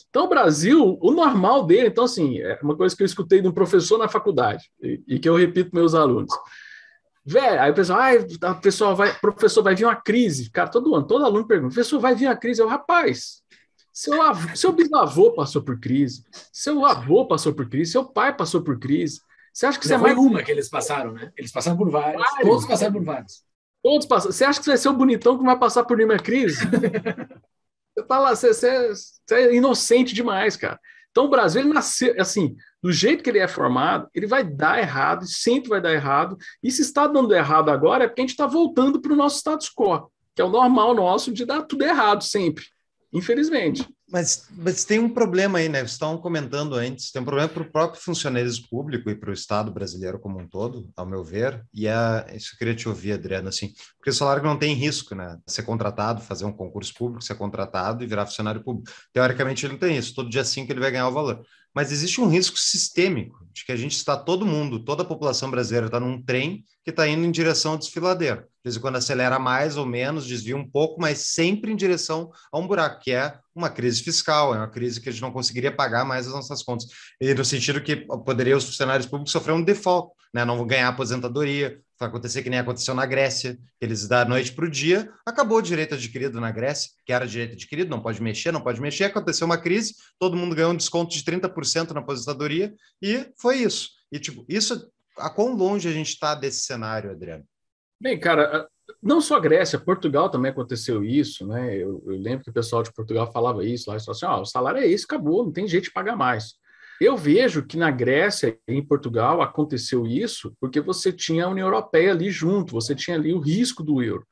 Então, o Brasil, o normal dele, então, assim, é uma coisa que eu escutei de um professor na faculdade, e, e que eu repito para meus alunos. Velho, aí o pessoal, ah, pessoal vai, professor, vai vir uma crise. Cara, todo ano, todo aluno pergunta, professor, vai vir uma crise? Eu, rapaz, seu, avô, seu bisavô passou por crise, seu avô passou por crise, seu pai passou por crise. Você acha que Não você é mais uma que eles passaram, né? Eles passaram por várias, vários. todos passaram por vários. Todos passaram. Você acha que você vai ser o bonitão que vai passar por nenhuma crise? você fala, lá, você, você, você, é inocente demais, cara. Então o Brasil ele nasceu assim, do jeito que ele é formado, ele vai dar errado, sempre vai dar errado. E se está dando errado agora é porque a gente está voltando para o nosso status quo, que é o normal nosso de dar tudo errado sempre. Infelizmente. Mas, mas tem um problema aí, né? Vocês estavam comentando antes, tem um problema para o próprio funcionário público e para o Estado brasileiro como um todo, ao meu ver. E a, é, isso eu queria te ouvir, Adriano, assim, porque o salário não tem risco, né? Ser contratado, fazer um concurso público, ser contratado e virar funcionário público. Teoricamente, ele não tem isso. Todo dia que ele vai ganhar o valor mas existe um risco sistêmico de que a gente está todo mundo, toda a população brasileira está num trem que está indo em direção ao desfiladeiro. De vez em quando acelera mais ou menos, desvia um pouco, mas sempre em direção a um buraco, que é uma crise fiscal, é uma crise que a gente não conseguiria pagar mais as nossas contas. E no sentido que poderia os funcionários públicos sofrer um default, né? não ganhar aposentadoria, vai acontecer que nem aconteceu na Grécia, eles da noite para o dia, acabou o direito adquirido na Grécia, que era direito adquirido, não pode mexer, não pode mexer, aconteceu uma crise, todo mundo ganhou um desconto de 30% na aposentadoria e foi isso. E tipo, isso a quão longe a gente está desse cenário, Adriano? Bem, cara, não só Grécia, Portugal também aconteceu isso, né? Eu, eu lembro que o pessoal de Portugal falava isso lá, e falavam assim, ah, o salário é esse, acabou, não tem jeito de pagar mais. Eu vejo que na Grécia e em Portugal aconteceu isso porque você tinha a União Europeia ali junto, você tinha ali o risco do euro.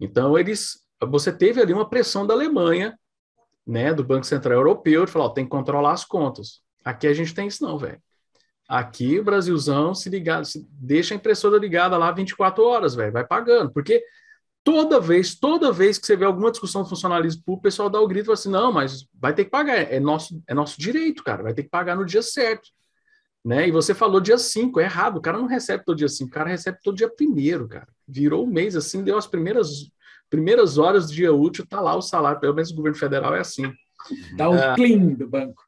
Então eles, você teve ali uma pressão da Alemanha, né, do Banco Central Europeu, de falar, tem que controlar as contas. Aqui a gente tem isso não, velho. Aqui o Brasilzão se ligar, se deixa a impressora ligada lá 24 horas, velho, vai pagando, porque toda vez, toda vez que você vê alguma discussão do funcionalismo público, o pessoal dá o grito assim: não, mas vai ter que pagar, é nosso, é nosso direito, cara, vai ter que pagar no dia certo. Né? E você falou dia 5, é errado, o cara não recebe todo dia 5, o cara recebe todo dia primeiro, cara. Virou o um mês assim, deu as primeiras, primeiras horas do dia útil, tá lá o salário, pelo menos o governo federal é assim. Dá o ah, clean do banco.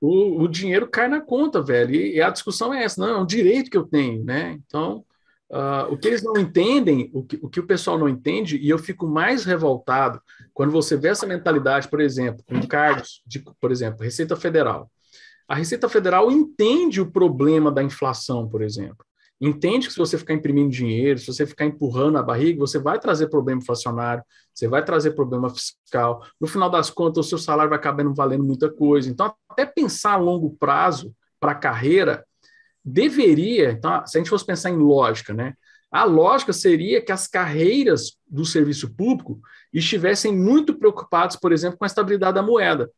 O, o dinheiro cai na conta, velho. E, e a discussão é essa, não, é um direito que eu tenho, né? Então, Uh, o que eles não entendem, o que, o que, o pessoal não entende, e eu fico mais revoltado quando você vê essa mentalidade, por exemplo, com cargos, de, por exemplo, Receita Federal. A Receita Federal entende o problema da inflação, por exemplo. Entende que se você ficar imprimindo dinheiro, se você ficar empurrando a barriga, você vai trazer problema inflacionário, você vai trazer problema fiscal. No final das contas, o seu salário vai acabando valendo muita coisa. Então, até pensar a longo prazo para a carreira, deveria, tá? se a gente fosse pensar em lógica, né? A lógica seria que as carreiras do serviço público estivessem muito preocupadas, por exemplo, com a estabilidade da moeda.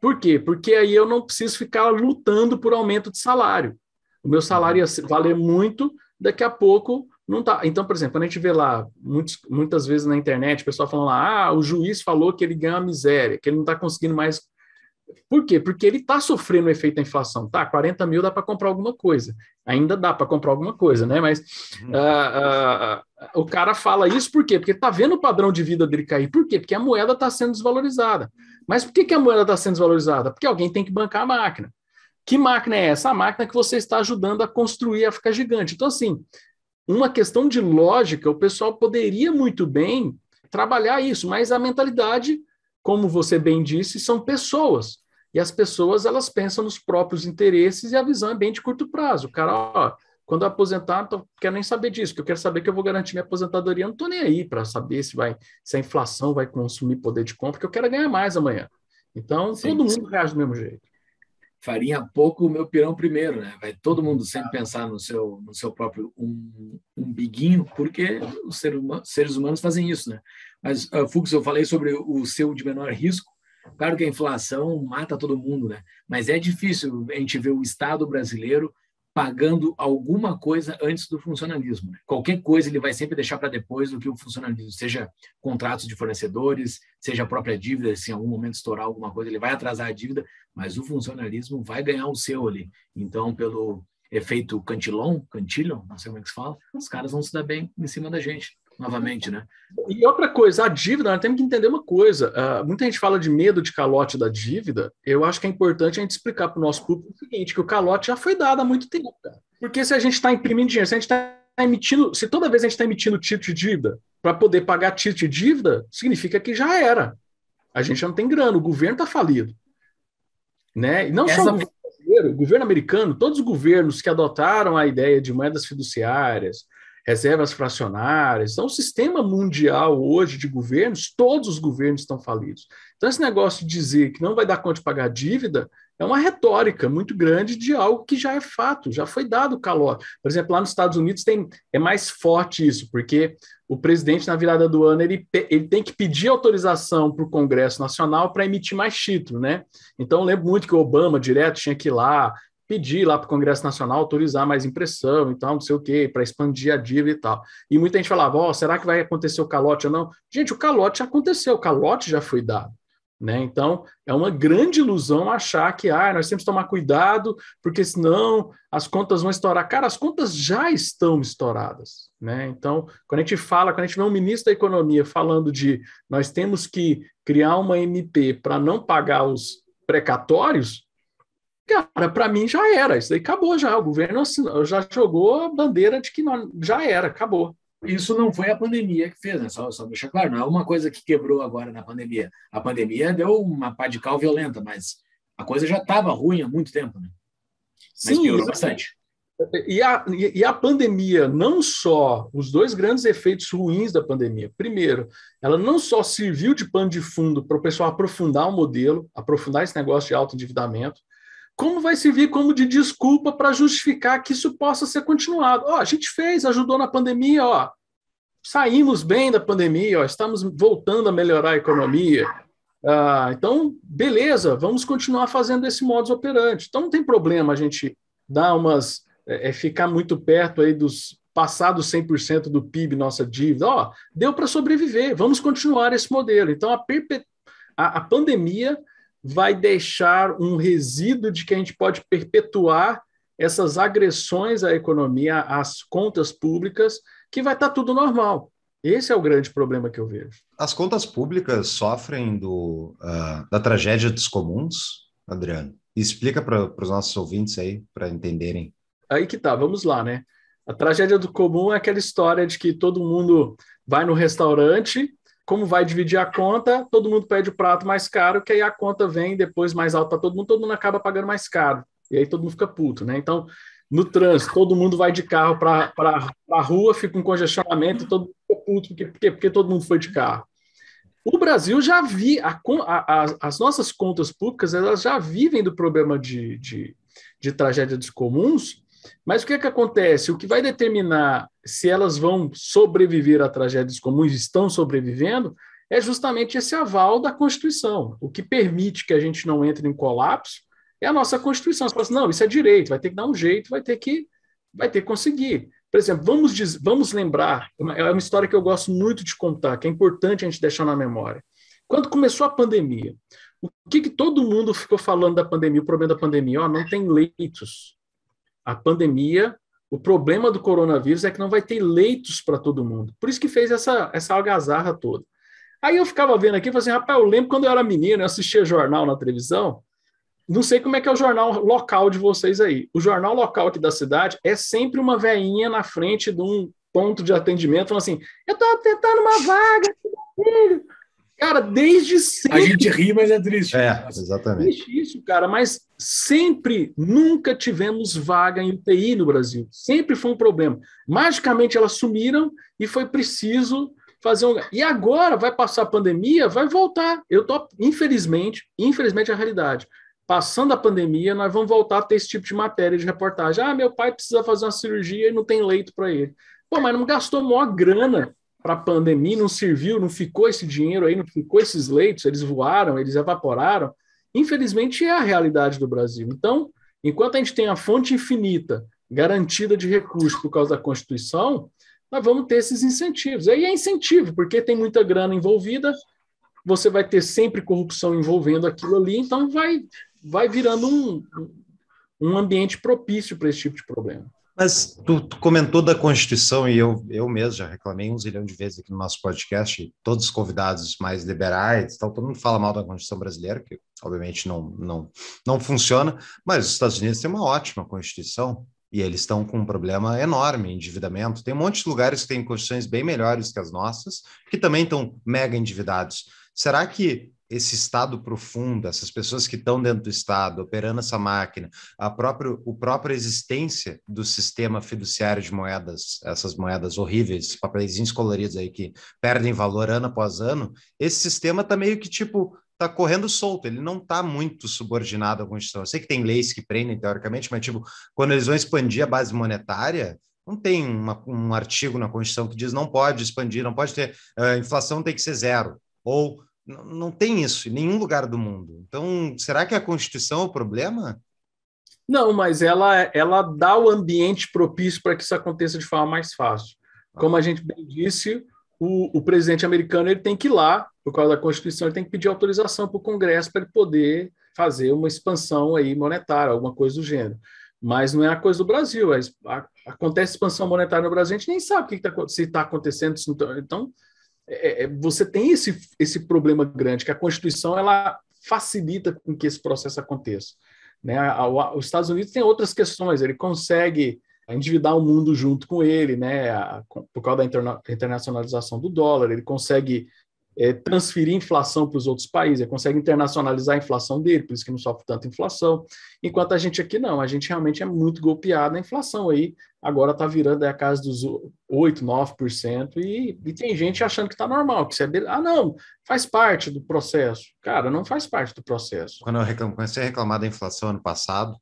Por quê? Porque aí eu não preciso ficar lutando por aumento de salário. O meu salário ia valer muito, daqui a pouco não tá. Então, por exemplo, quando a gente vê lá, muitos, muitas vezes na internet, o pessoal falando lá, ah, o juiz falou que ele ganha miséria, que ele não está conseguindo mais por quê? Porque ele está sofrendo o efeito da inflação, tá? 40 mil dá para comprar alguma coisa, ainda dá para comprar alguma coisa, né? Mas uh, uh, o cara fala isso por quê? Porque está vendo o padrão de vida dele cair. Por quê? Porque a moeda está sendo desvalorizada. Mas por que, que a moeda está sendo desvalorizada? Porque alguém tem que bancar a máquina. Que máquina é essa? A máquina que você está ajudando a construir a ficar gigante. Então, assim, uma questão de lógica, o pessoal poderia muito bem trabalhar isso, mas a mentalidade como você bem disse, são pessoas. E as pessoas, elas pensam nos próprios interesses e a visão é bem de curto prazo. O cara, ó, quando eu aposentar, não quero nem saber disso, que eu quero saber que eu vou garantir minha aposentadoria. Eu não estou nem aí para saber se vai se a inflação vai consumir poder de compra, que eu quero ganhar mais amanhã. Então, sim, todo sim. mundo reage do mesmo jeito. Farinha pouco, o meu pirão primeiro, né? Vai todo mundo sempre pensar no seu, no seu próprio um, umbiguinho, porque os seres humanos fazem isso, né? Mas, uh, Fux, eu falei sobre o seu de menor risco. Claro que a inflação mata todo mundo, né? Mas é difícil a gente ver o Estado brasileiro pagando alguma coisa antes do funcionalismo. Né? Qualquer coisa ele vai sempre deixar para depois do que o funcionalismo, seja contratos de fornecedores, seja a própria dívida, se em algum momento estourar alguma coisa, ele vai atrasar a dívida, mas o funcionalismo vai ganhar o seu ali. Então, pelo efeito cantilon, cantilon, não sei como é que se fala, os caras vão se dar bem em cima da gente novamente, né? E outra coisa, a dívida, nós temos que entender uma coisa. Uh, muita gente fala de medo de calote da dívida. Eu acho que é importante a gente explicar para o nosso público o seguinte: que o calote já foi dado há muito tempo, cara. Porque se a gente está imprimindo dinheiro, se a gente está emitindo, se toda vez a gente está emitindo título de dívida para poder pagar título de dívida, significa que já era. A gente já não tem grana, o governo está falido. Né? E não Essa... só o governo americano, todos os governos que adotaram a ideia de moedas fiduciárias, reservas fracionárias. Então, o sistema mundial hoje de governos, todos os governos estão falidos. Então, esse negócio de dizer que não vai dar conta de pagar dívida é uma retórica muito grande de algo que já é fato, já foi dado calor. Por exemplo, lá nos Estados Unidos tem, é mais forte isso, porque o presidente, na virada do ano, ele, ele tem que pedir autorização para o Congresso Nacional para emitir mais título, né? Então, eu lembro muito que o Obama direto tinha que ir lá pedir lá para o Congresso Nacional autorizar mais impressão e tal, não sei o quê, para expandir a dívida e tal. E muita gente falava, ó, oh, será que vai acontecer o calote ou não? Gente, o calote já aconteceu, o calote já foi dado. Né? Então, é uma grande ilusão achar que ah, nós temos que tomar cuidado, porque senão as contas vão estourar. Cara, as contas já estão estouradas. Né? Então, quando a gente fala, quando a gente vê um ministro da Economia falando de nós temos que criar uma MP para não pagar os precatórios, Cara, para mim já era, isso daí acabou já. O governo assinou, já jogou a bandeira de que não, já era, acabou. Isso não foi a pandemia que fez, né? só, só deixar claro, não é uma coisa que quebrou agora na pandemia. A pandemia deu uma pá de cal violenta, mas a coisa já estava ruim há muito tempo, né? Mas Sim, piorou bastante. E a, e a pandemia, não só os dois grandes efeitos ruins da pandemia. Primeiro, ela não só serviu de pano de fundo para o pessoal aprofundar o modelo, aprofundar esse negócio de alto endividamento, como vai servir como de desculpa para justificar que isso possa ser continuado? Ó, a gente fez, ajudou na pandemia, ó, saímos bem da pandemia, ó, estamos voltando a melhorar a economia. Ah, então, beleza, vamos continuar fazendo esse modus operandi. Então, não tem problema a gente dar umas. É, é ficar muito perto aí dos passados 100% do PIB, nossa dívida. Ó, deu para sobreviver, vamos continuar esse modelo. Então, a, perpet... a, a pandemia vai deixar um resíduo de que a gente pode perpetuar essas agressões à economia, às contas públicas, que vai estar tá tudo normal. Esse é o grande problema que eu vejo. As contas públicas sofrem do, uh, da tragédia dos comuns, Adriano? Explica para os nossos ouvintes aí, para entenderem. Aí que tá, vamos lá, né? A tragédia do comum é aquela história de que todo mundo vai no restaurante como vai dividir a conta, todo mundo pede o prato mais caro, que aí a conta vem depois mais alta para todo mundo, todo mundo acaba pagando mais caro. E aí todo mundo fica puto, né? Então, no trânsito, todo mundo vai de carro para a rua, fica um congestionamento, todo mundo fica puto, porque, porque, porque todo mundo foi de carro. O Brasil já vi, a, a, a, as nossas contas públicas, elas já vivem do problema de, de, de tragédias comuns, mas o que é que acontece? O que vai determinar se elas vão sobreviver a tragédias comuns, estão sobrevivendo, é justamente esse aval da Constituição. O que permite que a gente não entre em colapso é a nossa Constituição. Você fala assim, não, isso é direito, vai ter que dar um jeito, vai ter que, vai ter que conseguir. Por exemplo, vamos, vamos lembrar, é uma história que eu gosto muito de contar, que é importante a gente deixar na memória. Quando começou a pandemia, o que, que todo mundo ficou falando da pandemia, o problema da pandemia? Ó, oh, não tem leitos a pandemia, o problema do coronavírus é que não vai ter leitos para todo mundo. Por isso que fez essa, essa algazarra toda. Aí eu ficava vendo aqui fazendo assim, rapaz, eu lembro quando eu era menino, eu assistia jornal na televisão, não sei como é que é o jornal local de vocês aí. O jornal local aqui da cidade é sempre uma veinha na frente de um ponto de atendimento, falando assim, eu estou tentando uma vaga, filho. Cara, desde sempre. A gente ri, mas é triste. É, exatamente. É isso, cara, mas sempre, nunca tivemos vaga em UTI no Brasil. Sempre foi um problema. Magicamente elas sumiram e foi preciso fazer um. E agora vai passar a pandemia, vai voltar. Eu tô, infelizmente, infelizmente é a realidade. Passando a pandemia, nós vamos voltar a ter esse tipo de matéria de reportagem. Ah, meu pai precisa fazer uma cirurgia e não tem leito para ele. Pô, mas não gastou maior grana para a pandemia, não serviu, não ficou esse dinheiro aí, não ficou esses leitos, eles voaram, eles evaporaram. Infelizmente é a realidade do Brasil. Então, enquanto a gente tem a fonte infinita garantida de recursos por causa da Constituição, nós vamos ter esses incentivos. Aí é incentivo, porque tem muita grana envolvida, você vai ter sempre corrupção envolvendo aquilo ali, então vai, vai virando um, um ambiente propício para esse tipo de problema. Mas tu, tu, comentou da Constituição e eu, eu mesmo já reclamei um zilhão de vezes aqui no nosso podcast, todos os convidados mais liberais, tal, então todo mundo fala mal da Constituição brasileira, que obviamente não, não, não funciona, mas os Estados Unidos têm uma ótima Constituição e eles estão com um problema enorme, endividamento. Tem um monte de lugares que têm condições bem melhores que as nossas, que também estão mega endividados. Será que esse Estado profundo, essas pessoas que estão dentro do Estado, operando essa máquina, a próprio, o própria existência do sistema fiduciário de moedas, essas moedas horríveis, papeizinhos coloridos aí que perdem valor ano após ano, esse sistema tá meio que tipo tá correndo solto, ele não tá muito subordinado à Constituição. Eu sei que tem leis que prendem teoricamente, mas tipo, quando eles vão expandir a base monetária, não tem uma, um artigo na Constituição que diz não pode expandir, não pode ter, eh, A inflação tem que ser zero, ou não, não tem isso em nenhum lugar do mundo. Então, será que a Constituição é o problema? Não, mas ela, ela dá o ambiente propício para que isso aconteça de forma mais fácil. Ah. Como a gente bem disse, o, o presidente americano ele tem que ir lá, por causa da Constituição, ele tem que pedir autorização para o Congresso para ele poder fazer uma expansão aí monetária, alguma coisa do gênero. Mas não é a coisa do Brasil. É, a, acontece expansão monetária no Brasil, a gente nem sabe o que está se está acontecendo. Tá, então, é, é, é, você tem esse, esse problema grande, que a Constituição ela facilita com que esse processo aconteça. Né? os Estados Unidos tem outras questões, ele consegue endividar o mundo junto com ele, né? por causa da interna internacionalização do dólar, ele consegue é, transferir inflação para os outros países, ele consegue internacionalizar a inflação dele, por isso que não sofre tanta inflação, enquanto a gente aqui não, a gente realmente é muito golpeado na inflação aí, agora está virando né, a casa dos 8, 9%, e, e tem gente achando que está normal, que você é ah, não, faz parte do processo. Cara, não faz parte do processo. Quando eu reclamo, comecei a reclamar da inflação ano passado,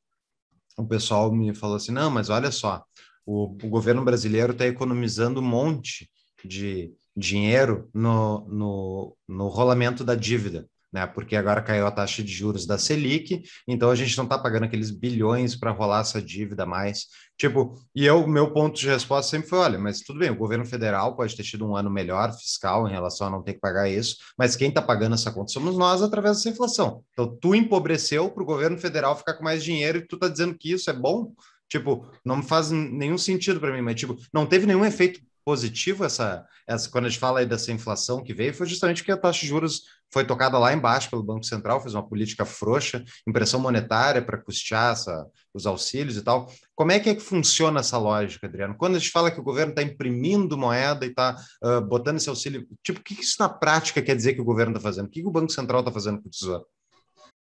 o pessoal me falou assim, não, mas olha só, o, o governo brasileiro está economizando um monte de dinheiro no, no, no rolamento da dívida né? Porque agora caiu a taxa de juros da Selic, então a gente não está pagando aqueles bilhões para rolar essa dívida mais. Tipo, e eu, meu ponto de resposta sempre foi: olha, mas tudo bem, o governo federal pode ter tido um ano melhor fiscal em relação a não ter que pagar isso, mas quem está pagando essa conta somos nós através dessa inflação. Então, tu empobreceu para o governo federal ficar com mais dinheiro e tu está dizendo que isso é bom? Tipo, não faz nenhum sentido para mim, mas tipo, não teve nenhum efeito positivo essa, essa quando a gente fala aí dessa inflação que veio, foi justamente que a taxa de juros foi tocada lá embaixo pelo Banco Central, fez uma política frouxa, impressão monetária para custear essa, os auxílios e tal. Como é que, é que funciona essa lógica, Adriano? Quando a gente fala que o governo está imprimindo moeda e está uh, botando esse auxílio, tipo, o que isso na prática quer dizer que o governo está fazendo? O que, que o Banco Central está fazendo com o Tesouro?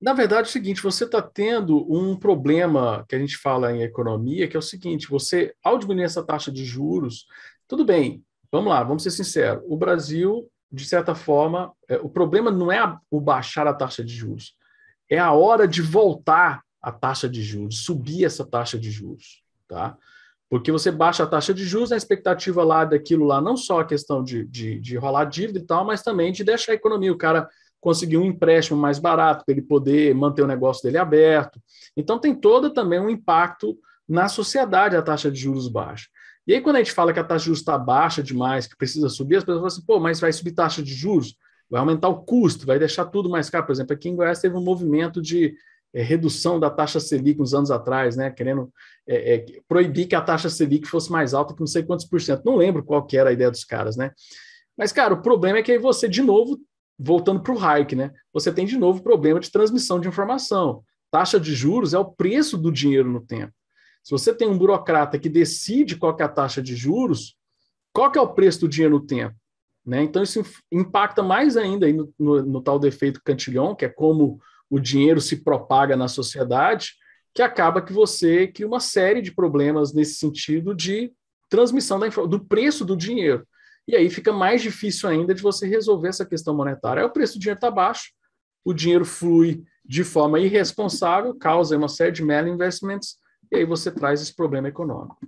Na verdade, é o seguinte: você está tendo um problema que a gente fala em economia, que é o seguinte: você, ao diminuir essa taxa de juros, tudo bem, vamos lá, vamos ser sinceros. O Brasil de certa forma, é, o problema não é o baixar a taxa de juros, é a hora de voltar a taxa de juros, subir essa taxa de juros, tá? Porque você baixa a taxa de juros, a expectativa lá daquilo lá, não só a questão de, de, de rolar dívida e tal, mas também de deixar a economia, o cara conseguir um empréstimo mais barato para ele poder manter o negócio dele aberto. Então tem todo também um impacto na sociedade a taxa de juros baixa. E aí, quando a gente fala que a taxa de juros está baixa demais, que precisa subir, as pessoas falam assim, pô, mas vai subir taxa de juros, vai aumentar o custo, vai deixar tudo mais caro. Por exemplo, aqui em Goiás teve um movimento de é, redução da taxa Selic uns anos atrás, né? Querendo é, é, proibir que a taxa Selic fosse mais alta que não sei quantos por cento. Não lembro qual que era a ideia dos caras, né? Mas, cara, o problema é que aí você, de novo, voltando para o Hayek, né? Você tem de novo o problema de transmissão de informação. Taxa de juros é o preço do dinheiro no tempo. Se você tem um burocrata que decide qual que é a taxa de juros, qual que é o preço do dinheiro no tempo? Né? Então, isso impacta mais ainda no, no, no, tal defeito cantilhão, que é como o dinheiro se propaga na sociedade, que acaba que você cria uma série de problemas nesse sentido de transmissão da, do preço do dinheiro. E aí fica mais difícil ainda de você resolver essa questão monetária. Aí o preço do dinheiro está baixo, o dinheiro flui de forma irresponsável, causa uma série de mal investments e aí você traz esse problema econômico.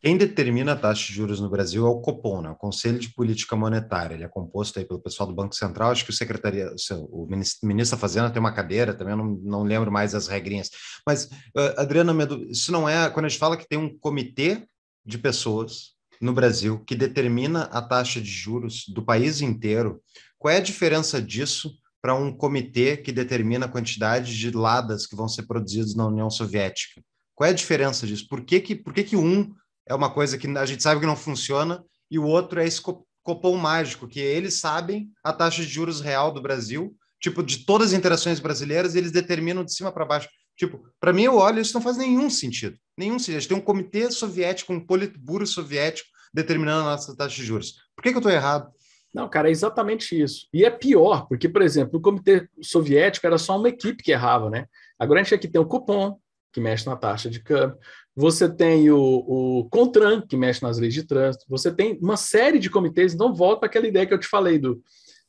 Quem determina a taxa de juros no Brasil é o Copom, né? o Conselho de Política Monetária. Ele é composto aí pelo pessoal do Banco Central. Acho que o secretaria, o ministro da Fazenda tem uma cadeira também, não, não lembro mais as regrinhas. Mas, uh, eh, Adriana Medo, isso não é. Quando a gente fala que tem um comitê de pessoas no Brasil que determina a taxa de juros do país inteiro, qual é a diferença disso para um comitê que determina a quantidade de ladas que vão ser produzidas na União Soviética? Qual é a diferença disso? Por que, que, por que, que um é uma coisa que a gente sabe que não funciona e o outro é esse copom mágico, que eles sabem a taxa de juros real do Brasil, tipo, de todas as interações brasileiras, eles determinam de cima para baixo. Tipo, para mim, eu olho, isso não faz nenhum sentido. Nenhum sentido. A gente tem um comitê soviético, um politburo soviético determinando a nossa taxa de juros. Por que, que eu estou errado? Não, cara, é exatamente isso. E é pior, porque, por exemplo, o comitê soviético era só uma equipe que errava, né? Agora a gente aqui tem o cupom, que mexe na taxa de câmbio, você tem o, o, CONTRAN, que mexe nas leis de trânsito, você tem uma série de comitês, então volta àquela aquela ideia que eu te falei do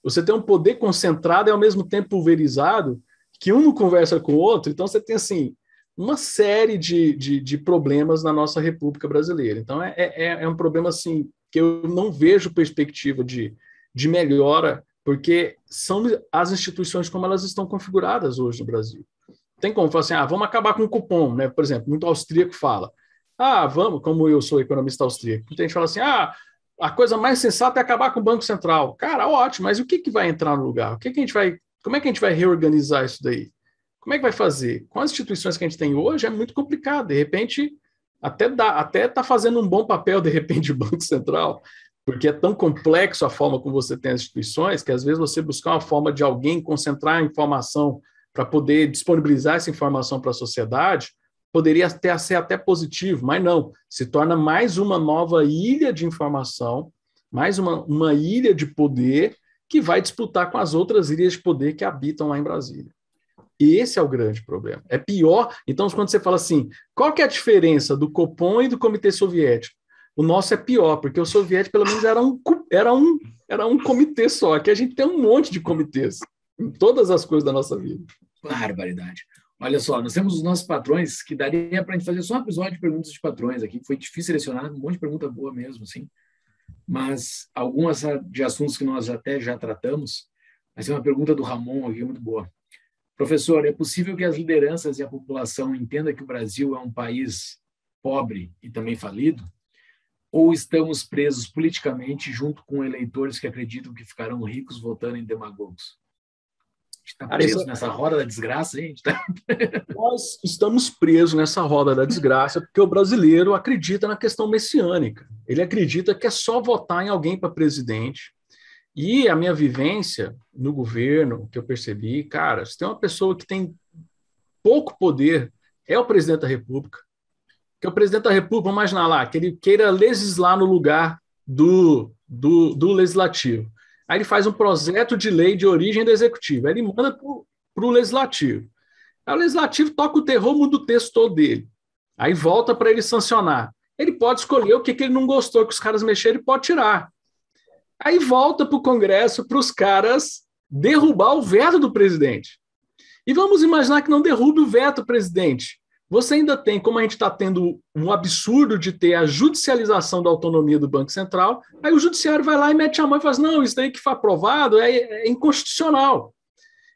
você tem um poder concentrado e ao mesmo tempo pulverizado, que um não conversa com o outro, então você tem assim uma série de, de, de problemas na nossa República Brasileira. Então é, é, é, um problema assim que eu não vejo perspectiva de, de melhora, porque são as instituições como elas estão configuradas hoje no Brasil tem como falar assim, ah, vamos acabar com o cupom, né? Por exemplo, muito austríaco fala, ah, vamos, como eu sou economista austríaco, muita gente fala assim, ah, a coisa mais sensata é acabar com o Banco Central. Cara, ótimo, mas o que, que vai entrar no lugar? O que, que a gente vai, como é que a gente vai reorganizar isso daí? Como é que vai fazer? Com as instituições que a gente tem hoje, é muito complicado. De repente, até dá, até está fazendo um bom papel, de repente, o Banco Central, porque é tão complexo a forma como você tem as instituições, que às vezes você buscar uma forma de alguém concentrar a informação para poder disponibilizar essa informação para a sociedade, poderia até ser até positivo, mas não, se torna mais uma nova ilha de informação, mais uma, uma ilha de poder que vai disputar com as outras ilhas de poder que habitam lá em Brasília. E esse é o grande problema. É pior. Então, quando você fala assim, qual que é a diferença do Copom e do Comitê Soviético? O nosso é pior, porque o soviético, pelo menos, era um, era um, era um comitê só. Aqui a gente tem um monte de comitês em todas as coisas da nossa vida. Barbaridade. Olha só, nós temos os nossos patrões, que daria para a gente fazer só um episódio de perguntas de patrões aqui. Foi difícil selecionar, um monte de pergunta boa mesmo, assim. Mas algumas de assuntos que nós até já tratamos. Mas é uma pergunta do Ramon aqui, muito boa. Professor, é possível que as lideranças e a população entendam que o Brasil é um país pobre e também falido? Ou estamos presos politicamente junto com eleitores que acreditam que ficarão ricos votando em demagogos? está preso é nessa roda da desgraça, hein? Tá... Nós estamos presos nessa roda da desgraça porque o brasileiro acredita na questão messiânica. Ele acredita que é só votar em alguém para presidente. E a minha vivência no governo, que eu percebi, cara, se tem uma pessoa que tem pouco poder, é o presidente da República. Que o presidente da República, vamos imaginar lá, que ele queira legislar no lugar do, do, do legislativo. Aí ele faz um projeto de lei de origem do executivo, aí ele manda para o legislativo. Aí o legislativo toca o terror, muda o texto todo dele. Aí volta para ele sancionar. Ele pode escolher o que, que ele não gostou que os caras mexeram Ele pode tirar. Aí volta para o Congresso para os caras derrubar o veto do presidente. E vamos imaginar que não derrube o veto, presidente. Você ainda tem, como a gente está tendo um absurdo de ter a judicialização da autonomia do Banco Central, aí o judiciário vai lá e mete a mão e fala: assim, não, isso daí que foi aprovado é, é inconstitucional.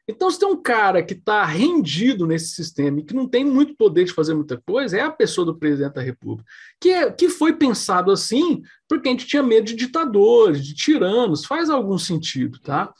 Então, se tem um cara que está rendido nesse sistema e que não tem muito poder de fazer muita coisa, é a pessoa do presidente da República, que, é, que foi pensado assim porque a gente tinha medo de ditadores, de tiranos, faz algum sentido, tá?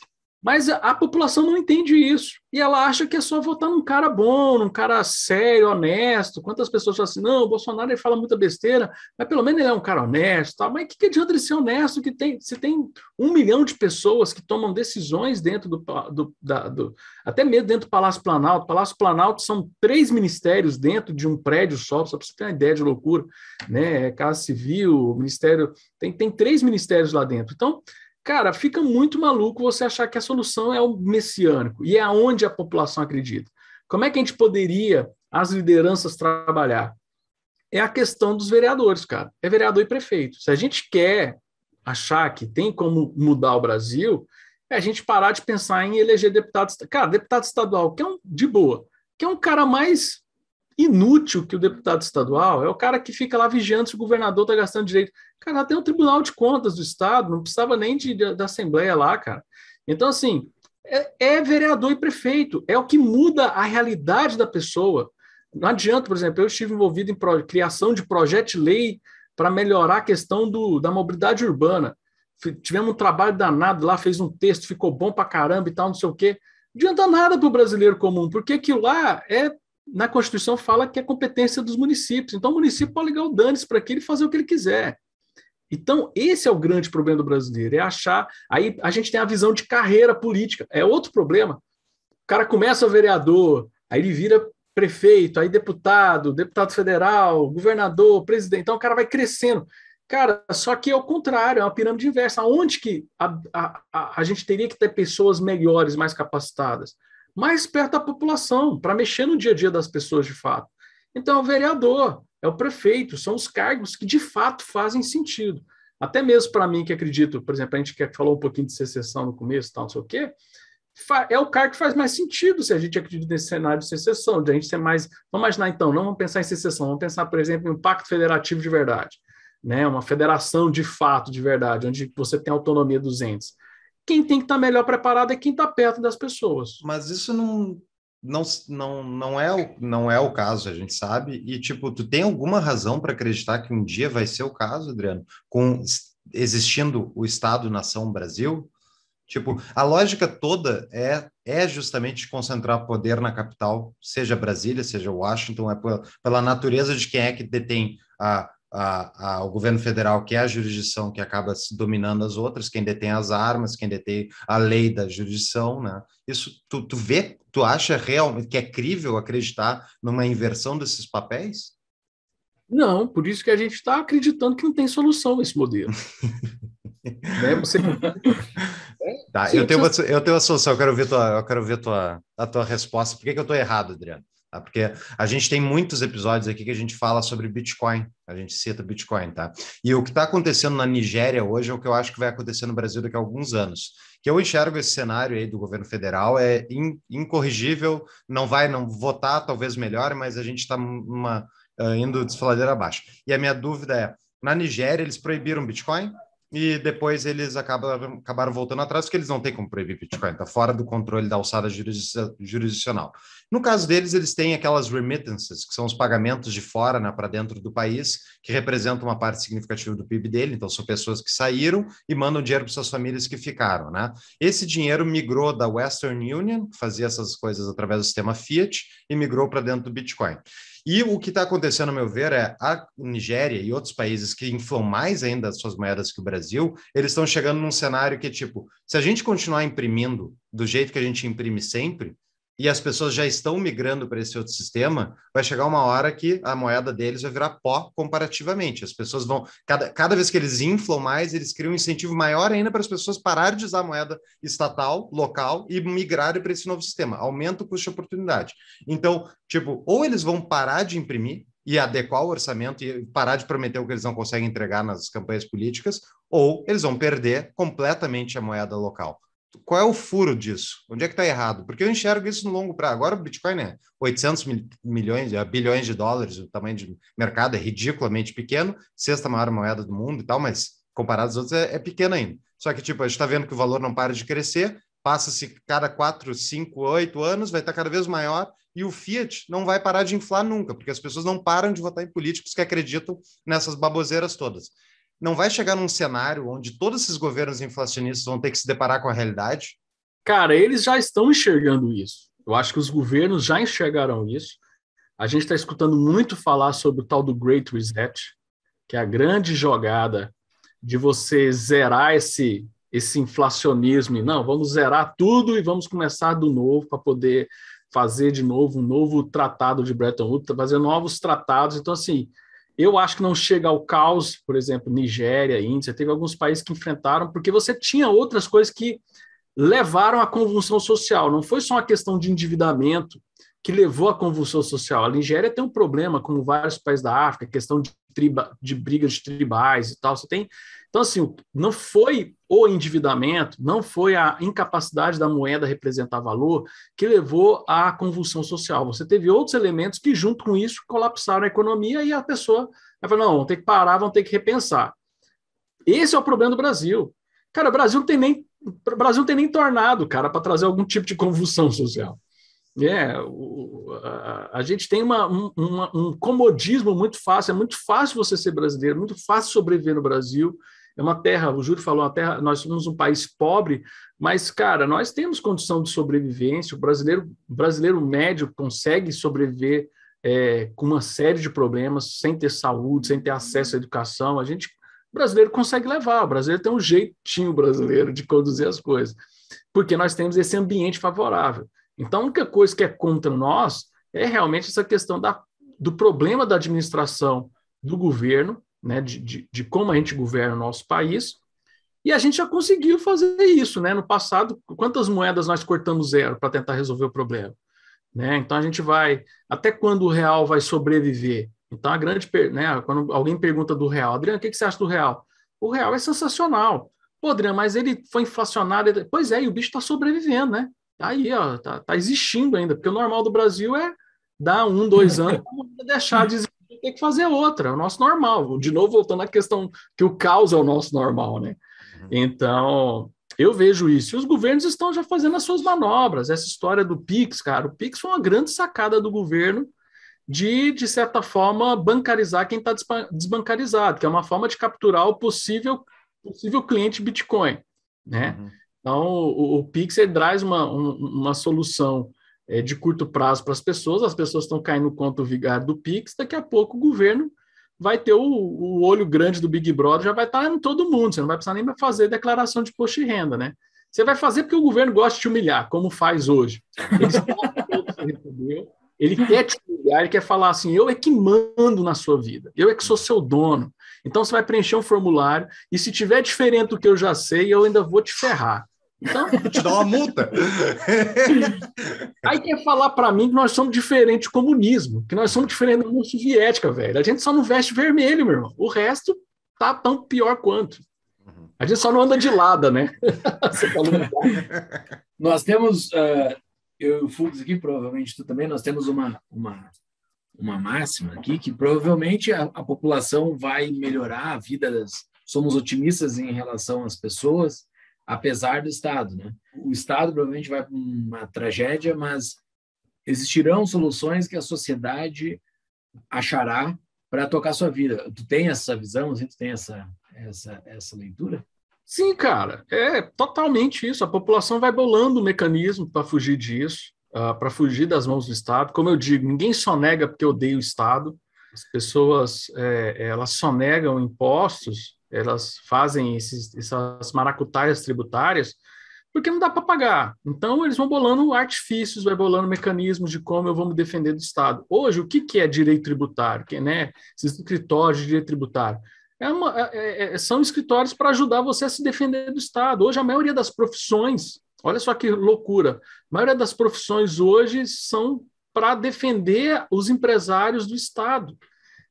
Mas a, população não entende isso. E ela acha que é só votar num cara bom, num cara sério, honesto. Quantas pessoas falam assim, não, o Bolsonaro ele fala muita besteira, mas pelo menos ele é um cara honesto. tá? Mas o que, que adianta ele ser honesto que tem, se tem um milhão de pessoas que tomam decisões dentro do, do, da, do... Até mesmo dentro do Palácio Planalto. Palácio Planalto são três ministérios dentro de um prédio só, só para você ter uma ideia de loucura. Né? É Casa Civil, Ministério... Tem, tem três ministérios lá dentro. Então, Cara, fica muito maluco você achar que a solução é o messiânico e é aonde a população acredita. Como é que a gente poderia, as lideranças, trabalhar? É a questão dos vereadores, cara. É vereador e prefeito. Se a gente quer achar que tem como mudar o Brasil, é a gente parar de pensar em eleger deputados. Cara, deputado estadual, que é um de boa, que é um cara mais inútil que o deputado estadual é o cara que fica lá vigiando se o governador está gastando direito. Cara, tem um Tribunal de Contas do Estado, não precisava nem de, de da Assembleia lá, cara. Então, assim, é, é, vereador e prefeito, é o que muda a realidade da pessoa. Não adianta, por exemplo, eu estive envolvido em pro, criação de projeto de lei para melhorar a questão do, da mobilidade urbana. Tivemos um trabalho danado lá, fez um texto, ficou bom para caramba e tal, não sei o quê. Não adianta nada para o brasileiro comum, porque aquilo lá é na Constituição fala que é competência dos municípios. Então, o município pode ligar o danes para aquele e fazer o que ele quiser. Então, esse é o grande problema do brasileiro, é achar. Aí a gente tem a visão de carreira política, é outro problema. O cara começa vereador, aí ele vira prefeito, aí deputado, deputado federal, governador, presidente. Então, o cara vai crescendo. Cara, só que é o contrário, é uma pirâmide inversa. Onde que a, a, a, a gente teria que ter pessoas melhores, mais capacitadas? mais perto da população, para mexer no dia a dia das pessoas de fato. Então, é o vereador, é o prefeito, são os cargos que de fato fazem sentido. Até mesmo para mim, que acredito, por exemplo, a gente que falou um pouquinho de secessão no começo, tal, não sei o quê, é o cargo que faz mais sentido se a gente acredita nesse cenário de secessão, de a gente ser mais. Vamos imaginar então, não vamos pensar em secessão, vamos pensar, por exemplo, em um pacto federativo de verdade, né? uma federação de fato, de verdade, onde você tem autonomia dos entes. Quem tem que estar tá melhor preparado é quem está perto das pessoas. Mas isso não, não, não, não, é o, não é o caso, a gente sabe. E, tipo, tu tem alguma razão para acreditar que um dia vai ser o caso, Adriano? Com existindo o Estado-nação Brasil? Tipo, a lógica toda é, é justamente concentrar poder na capital, seja Brasília, seja Washington, é pela, pela natureza de quem é que detém a a, a, o governo federal, que é a jurisdição que acaba se dominando as outras, quem detém as armas, quem detém a lei da jurisdição, né? Isso tu, tu vê, tu acha realmente que é crível acreditar numa inversão desses papéis? Não, por isso que a gente está acreditando que não tem solução esse modelo. né? Você... Tá, Sim, eu, tenho você... uma, eu tenho uma solução, eu quero ver, tua, eu quero ver tua, a tua resposta. Por que, que eu estou errado, Adriano? Tá? Porque a gente tem muitos episódios aqui que a gente fala sobre Bitcoin, a gente cita Bitcoin, tá? E o que está acontecendo na Nigéria hoje é o que eu acho que vai acontecer no Brasil daqui a alguns anos. Que eu enxergo esse cenário aí do governo federal é incorrigível, não vai não votar, talvez melhor, mas a gente está uh, indo desfaladeira abaixo. E a minha dúvida é: na Nigéria eles proibiram Bitcoin? e depois eles acabaram, acabaram voltando atrás, porque eles não têm como proibir Bitcoin, está fora do controle da alçada jurisdicional. No caso deles, eles têm aquelas remittances, que são os pagamentos de fora né, para dentro do país, que representam uma parte significativa do PIB dele, então são pessoas que saíram e mandam dinheiro para suas famílias que ficaram. Né? Esse dinheiro migrou da Western Union, que fazia essas coisas através do sistema Fiat, e migrou para dentro do Bitcoin. E o que está acontecendo, a meu ver, é a Nigéria e outros países que inflam mais ainda as suas moedas que o Brasil, eles estão chegando num cenário que, tipo, se a gente continuar imprimindo do jeito que a gente imprime sempre, e as pessoas já estão migrando para esse outro sistema, vai chegar uma hora que a moeda deles vai virar pó comparativamente. As pessoas vão, cada, cada vez que eles inflam mais, eles criam um incentivo maior ainda para as pessoas pararem de usar a moeda estatal, local e migrarem para esse novo sistema. Aumenta o custo de oportunidade. Então, tipo, ou eles vão parar de imprimir e adequar o orçamento e parar de prometer o que eles não conseguem entregar nas campanhas políticas, ou eles vão perder completamente a moeda local qual é o furo disso? Onde é que está errado? Porque eu enxergo isso no longo prazo. Agora o Bitcoin é né? 800 mil, milhões, é, bilhões de dólares, o tamanho de mercado é ridiculamente pequeno, sexta maior moeda do mundo e tal, mas comparado aos outros é, é pequeno ainda. Só que, tipo, a gente está vendo que o valor não para de crescer, passa-se cada 4, 5, 8 anos, vai estar cada vez maior, e o Fiat não vai parar de inflar nunca, porque as pessoas não param de votar em políticos que acreditam nessas baboseiras todas não vai chegar num cenário onde todos esses governos inflacionistas vão ter que se deparar com a realidade? Cara, eles já estão enxergando isso. Eu acho que os governos já enxergaram isso. A gente está escutando muito falar sobre o tal do Great Reset, que é a grande jogada de você zerar esse, esse inflacionismo. E não, vamos zerar tudo e vamos começar do novo para poder fazer de novo um novo tratado de Bretton Woods, fazer novos tratados. Então, assim, eu acho que não chega ao caos, por exemplo, Nigéria, Índia, teve alguns países que enfrentaram, porque você tinha outras coisas que levaram à convulsão social. Não foi só uma questão de endividamento que levou à convulsão social. A Nigéria tem um problema, como vários países da África, questão de, triba, de brigas tribais e tal. Você tem então, assim, não foi o endividamento, não foi a incapacidade da moeda representar valor que levou à convulsão social. Você teve outros elementos que, junto com isso, colapsaram a economia e a pessoa vai falar: não, vão ter que parar, vão ter que repensar. Esse é o problema do Brasil. Cara, o Brasil não tem nem, Brasil não tem nem tornado, cara, para trazer algum tipo de convulsão social. É, o, a, a, gente tem uma, um, uma, um comodismo muito fácil, é muito fácil você ser brasileiro, muito fácil sobreviver no Brasil, é uma terra, o Júlio falou, uma terra, nós somos um país pobre, mas, cara, nós temos condição de sobrevivência, o brasileiro, brasileiro médio consegue sobreviver é, com uma série de problemas, sem ter saúde, sem ter acesso à educação, a gente, o brasileiro consegue levar, o brasileiro tem um jeitinho brasileiro de conduzir as coisas, porque nós temos esse ambiente favorável. Então, a única coisa que é contra nós é realmente essa questão da, do problema da administração do governo né, de, de, de, como a gente governa o nosso país, e a gente já conseguiu fazer isso, né? No passado, quantas moedas nós cortamos zero para tentar resolver o problema? Né? Então a gente vai, até quando o real vai sobreviver? Então a grande, né, quando alguém pergunta do real, Adriano, o que, que você acha do real? O real é sensacional. Pô, Adriano, mas ele foi inflacionado. Pois é, e o bicho está sobrevivendo, né? Tá aí, ó, tá, tá existindo ainda, porque o normal do Brasil é dar um, dois anos, deixar de existir tem que fazer outra, é o nosso normal. De novo, voltando à questão que o caos é o nosso normal, né? Uhum. Então, eu vejo isso. E os governos estão já fazendo as suas manobras. Essa história do Pix, cara, o Pix foi uma grande sacada do governo de, de certa forma, bancarizar quem está desbancarizado, que é uma forma de capturar o possível, possível cliente Bitcoin, né? Uhum. Então, o, o Pix traz uma, uma solução é, de curto prazo para as pessoas, as pessoas estão caindo contra o vigário do Pix, daqui a pouco o governo vai ter o, o olho grande do Big Brother, já vai estar em todo mundo, você não vai precisar nem fazer declaração de imposto de renda, né? Você vai fazer porque o governo gosta de te humilhar, como faz hoje. Ele, ele quer te humilhar, ele quer falar assim: eu é que mando na sua vida, eu é que sou seu dono. Então você vai preencher um formulário e se tiver diferente do que eu já sei, eu ainda vou te ferrar. Então, te dá uma multa. Aí quer falar para mim que nós somos diferentes do comunismo, que nós somos diferentes da União Soviética, velho. A gente só não veste vermelho, meu irmão. O resto tá tão pior quanto. A gente só não anda de lado, né? nós temos, uh, eu e o Fux aqui, provavelmente tu também, nós temos uma, uma, uma máxima aqui que provavelmente a, a população vai melhorar a vida das. Somos otimistas em relação às pessoas apesar do Estado. Né? O Estado provavelmente vai para uma tragédia, mas existirão soluções que a sociedade achará para tocar sua vida. Tu tem essa visão, assim, tu tem essa, essa, essa leitura? Sim, cara, é totalmente isso. A população vai bolando o mecanismo para fugir disso, uh, ah, para fugir das mãos do Estado. Como eu digo, ninguém só nega porque odeia o Estado. As pessoas é, elas negam impostos elas fazem esses, essas maracutaias tributárias, porque não dá para pagar. Então, eles vão bolando artifícios, vai bolando mecanismos de como eu vou me defender do Estado. Hoje, o que, que é direito tributário? Que, né, esses escritórios de direito tributário. É uma, é, é, é são escritórios para ajudar você a se defender do Estado. Hoje, a maioria das profissões, olha só que loucura, a maioria das profissões hoje são para defender os empresários do Estado,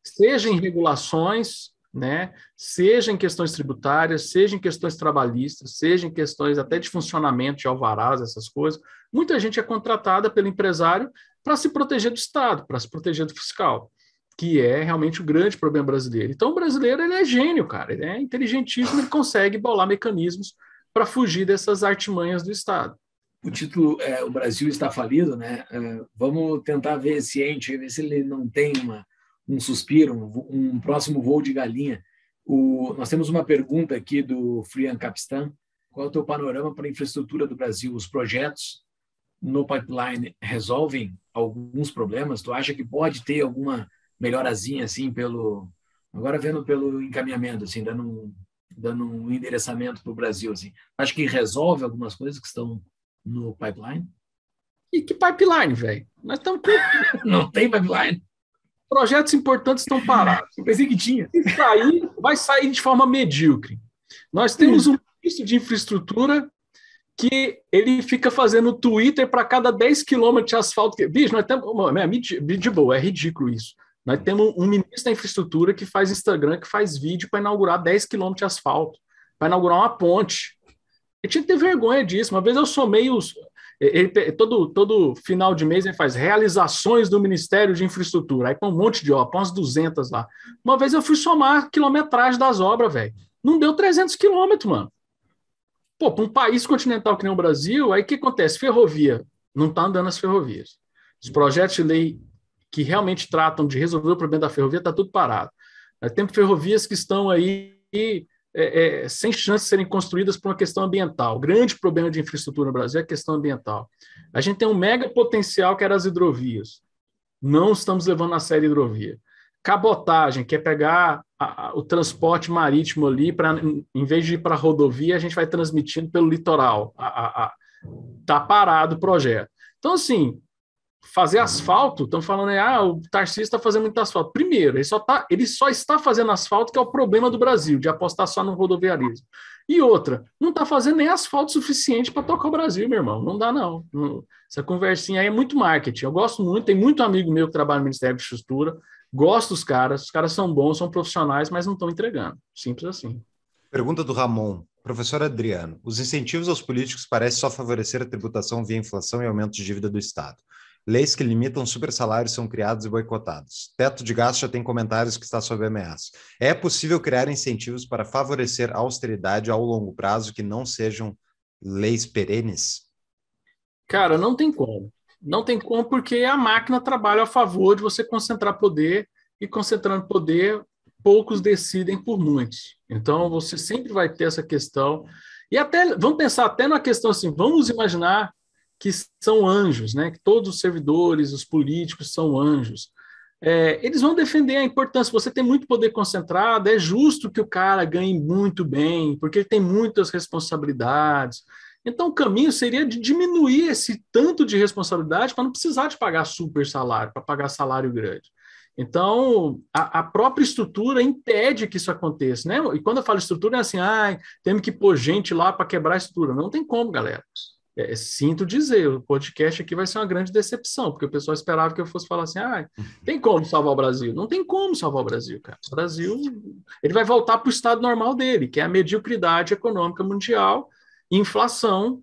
seja em regulações, né? Seja em questões tributárias, seja em questões trabalhistas, seja em questões até de funcionamento de alvarás, essas coisas. Muita gente é contratada pelo empresário para se proteger do Estado, para se proteger do fiscal, que é realmente o grande problema brasileiro. Então, o brasileiro ele é gênio, cara, ele é inteligentíssimo, ele consegue bolar mecanismos para fugir dessas artimanhas do Estado. O título é O Brasil está falido, né? É, vamos tentar ver esse ente, ver se ele não tem uma um suspiro, um, um próximo voo de galinha. O, nós temos uma pergunta aqui do Frian Capistan. Qual é o teu panorama para a infraestrutura do Brasil? Os projetos no pipeline resolvem alguns problemas? Tu acha que pode ter alguma melhorazinha assim pelo agora vendo pelo encaminhamento assim, dando um, dando um endereçamento para o Brasil assim. Acho que resolve algumas coisas que estão no pipeline. E que pipeline, velho? Nós estamos não tem pipeline. Projetos importantes estão parados. Eu pensei que tinha. Se sair, vai sair de forma medíocre. Nós temos um ministro de infraestrutura que ele fica fazendo Twitter para cada 10 quilômetros de asfalto. Que... Bicho, nós temos. É de boa, é ridículo isso. Nós temos um ministro da infraestrutura que faz Instagram, que faz vídeo para inaugurar 10 quilômetros de asfalto, para inaugurar uma ponte. Eu tinha que ter vergonha disso. Uma vez eu somei os. Ele, todo, todo final de mês ele faz realizações do Ministério de Infraestrutura. Aí põe um monte de obra, põe umas 200 lá. Uma vez eu fui somar quilometragem das obras, velho. Não deu 300 quilômetros, mano. Pô, para um país continental que nem o Brasil, aí o que acontece? Ferrovia. Não está andando as ferrovias. Os projetos de lei que realmente tratam de resolver o problema da ferrovia está tudo parado. Tem ferrovias que estão aí é, é, sem chance de serem construídas por uma questão ambiental. O grande problema de infraestrutura no Brasil é a questão ambiental. A gente tem um mega potencial que era as hidrovias. Não estamos levando a sério hidrovia. Cabotagem, que é pegar a, a, o transporte marítimo ali, em vez de ir para a rodovia, a gente vai transmitindo pelo litoral. Está parado o projeto. Então, assim, fazer asfalto, estão falando aí, ah, o Tarcísio está fazendo muito asfalto. Primeiro, ele só, tá, ele só está fazendo asfalto, que é o problema do Brasil, de apostar só no rodoviarismo. E outra, não está fazendo nem asfalto suficiente para tocar o Brasil, meu irmão. Não dá, não. Essa conversinha aí é muito marketing. Eu gosto muito, tem muito amigo meu que trabalha no Ministério da Infraestrutura, gosto dos caras, os caras são bons, são profissionais, mas não estão entregando. Simples assim. Pergunta do Ramon. Professor Adriano, os incentivos aos políticos parecem só favorecer a tributação via inflação e aumento de dívida do Estado. Leis que limitam super salários são criados e boicotados. Teto de gasto já tem comentários que está sob ameaça. É possível criar incentivos para favorecer a austeridade ao longo prazo que não sejam leis perenes? Cara, não tem como. Não tem como porque a máquina trabalha a favor de você concentrar poder e concentrando poder, poucos decidem por muitos. Então você sempre vai ter essa questão. E até vamos pensar até na questão assim, vamos imaginar que são anjos, né? Que todos os servidores, os políticos são anjos. É, eles vão defender a importância. Você tem muito poder concentrado, é justo que o cara ganhe muito bem, porque ele tem muitas responsabilidades. Então, o caminho seria de diminuir esse tanto de responsabilidade para não precisar de pagar super salário, para pagar salário grande. Então, a, a, própria estrutura impede que isso aconteça, né? E quando eu falo estrutura, é assim, ai, ah, temos que pôr gente lá para quebrar a estrutura. Não tem como, galera. É, é, sinto dizer, o podcast aqui vai ser uma grande decepção, porque o pessoal esperava que eu fosse falar assim: ah, uhum. tem como salvar o Brasil? Não tem como salvar o Brasil, cara. O Brasil ele vai voltar para o estado normal dele, que é a mediocridade econômica mundial, inflação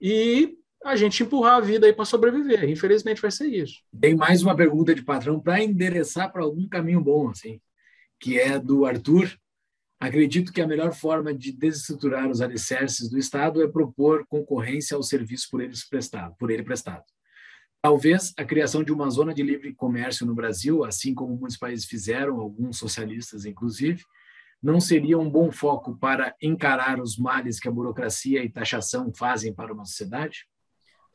e a gente empurrar a vida aí para sobreviver. Infelizmente vai ser isso. Tem mais uma pergunta de patrão para endereçar para algum caminho bom, assim, que é do Arthur. Acredito que a melhor forma de desestruturar os alicerces do Estado é propor concorrência ao serviço por, eles prestado, por ele prestado. Talvez a criação de uma zona de livre comércio no Brasil, assim como muitos países fizeram, alguns socialistas inclusive, não seria um bom foco para encarar os males que a burocracia e taxação fazem para uma sociedade?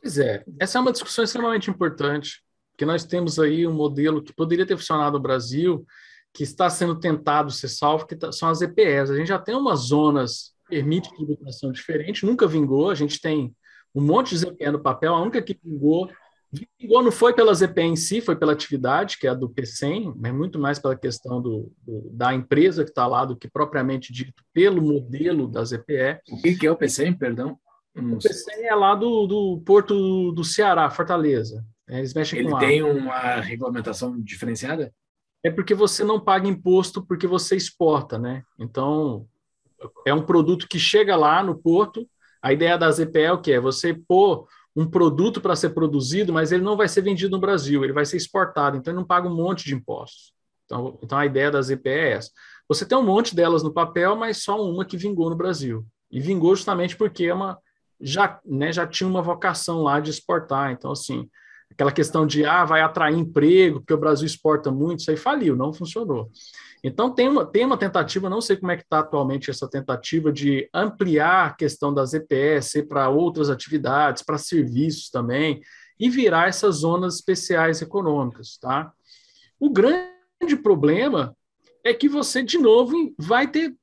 Pois é, essa é uma discussão extremamente importante, porque nós temos aí um modelo que poderia ter funcionado no Brasil que está sendo tentado ser salvo, que tá, são as EPS. A gente já tem umas zonas permite permitem tributação diferente, nunca vingou, a gente tem um monte de EPE no papel, a única que vingou, vingou não foi pela EPE em si, foi pela atividade, que é a do PCem, mas muito mais pela questão do, do da empresa que está lá do que propriamente dito pelo modelo das EPE. O que, que é o PCem, perdão? O PCem é lá do, do Porto do Ceará, Fortaleza. É, eles mexem Ele com tem uma regulamentação diferenciada? É porque você não paga imposto porque você exporta, né? Então, é um produto que chega lá no porto. A ideia da ZPE é o que é? Você pôr um produto para ser produzido, mas ele não vai ser vendido no Brasil, ele vai ser exportado, então ele não paga um monte de impostos. Então, então a ideia da ZPE é essa. Você tem um monte delas no papel, mas só uma que vingou no Brasil. E vingou justamente porque é uma, já, né, já tinha uma vocação lá de exportar. Então, assim, Aquela questão de ah, vai atrair emprego, porque o Brasil exporta muito, isso aí faliu, não funcionou. Então tem uma, tem uma tentativa, não sei como é que está atualmente essa tentativa de ampliar a questão das EPS para outras atividades, para serviços também, e virar essas zonas especiais econômicas. Tá? O grande problema é que você, de novo, vai ter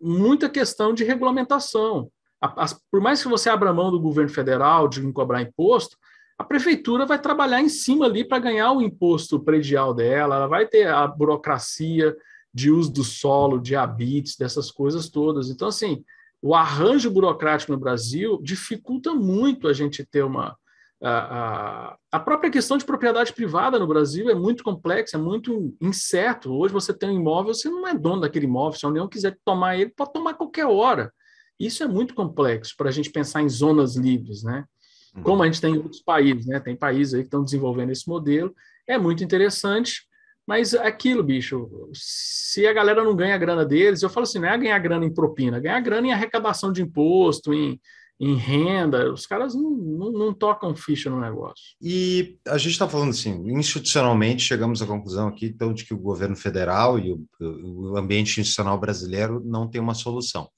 muita questão de regulamentação. As, por mais que você abra mão do governo federal de não cobrar imposto, a prefeitura vai trabalhar em cima ali para ganhar o imposto predial dela, ela vai ter a burocracia de uso do solo, de habites, dessas coisas todas. Então, assim, o arranjo burocrático no Brasil dificulta muito a gente ter uma. A, a, a própria questão de propriedade privada no Brasil é muito complexa, é muito incerto. Hoje você tem um imóvel, você não é dono daquele imóvel, se a União quiser tomar ele, pode tomar qualquer hora. Isso é muito complexo para a gente pensar em zonas livres, né? Uhum. como a gente tem em outros países, né? Tem países aí que estão desenvolvendo esse modelo. É muito interessante, mas é aquilo, bicho, se a galera não ganha a grana deles, eu falo assim, não é ganhar grana em propina, ganhar grana em arrecadação de imposto, em, em renda, os caras não, não, não tocam ficha no negócio. E a gente está falando assim, institucionalmente chegamos à conclusão aqui, então, de que o governo federal e o, o ambiente institucional brasileiro não tem uma solução.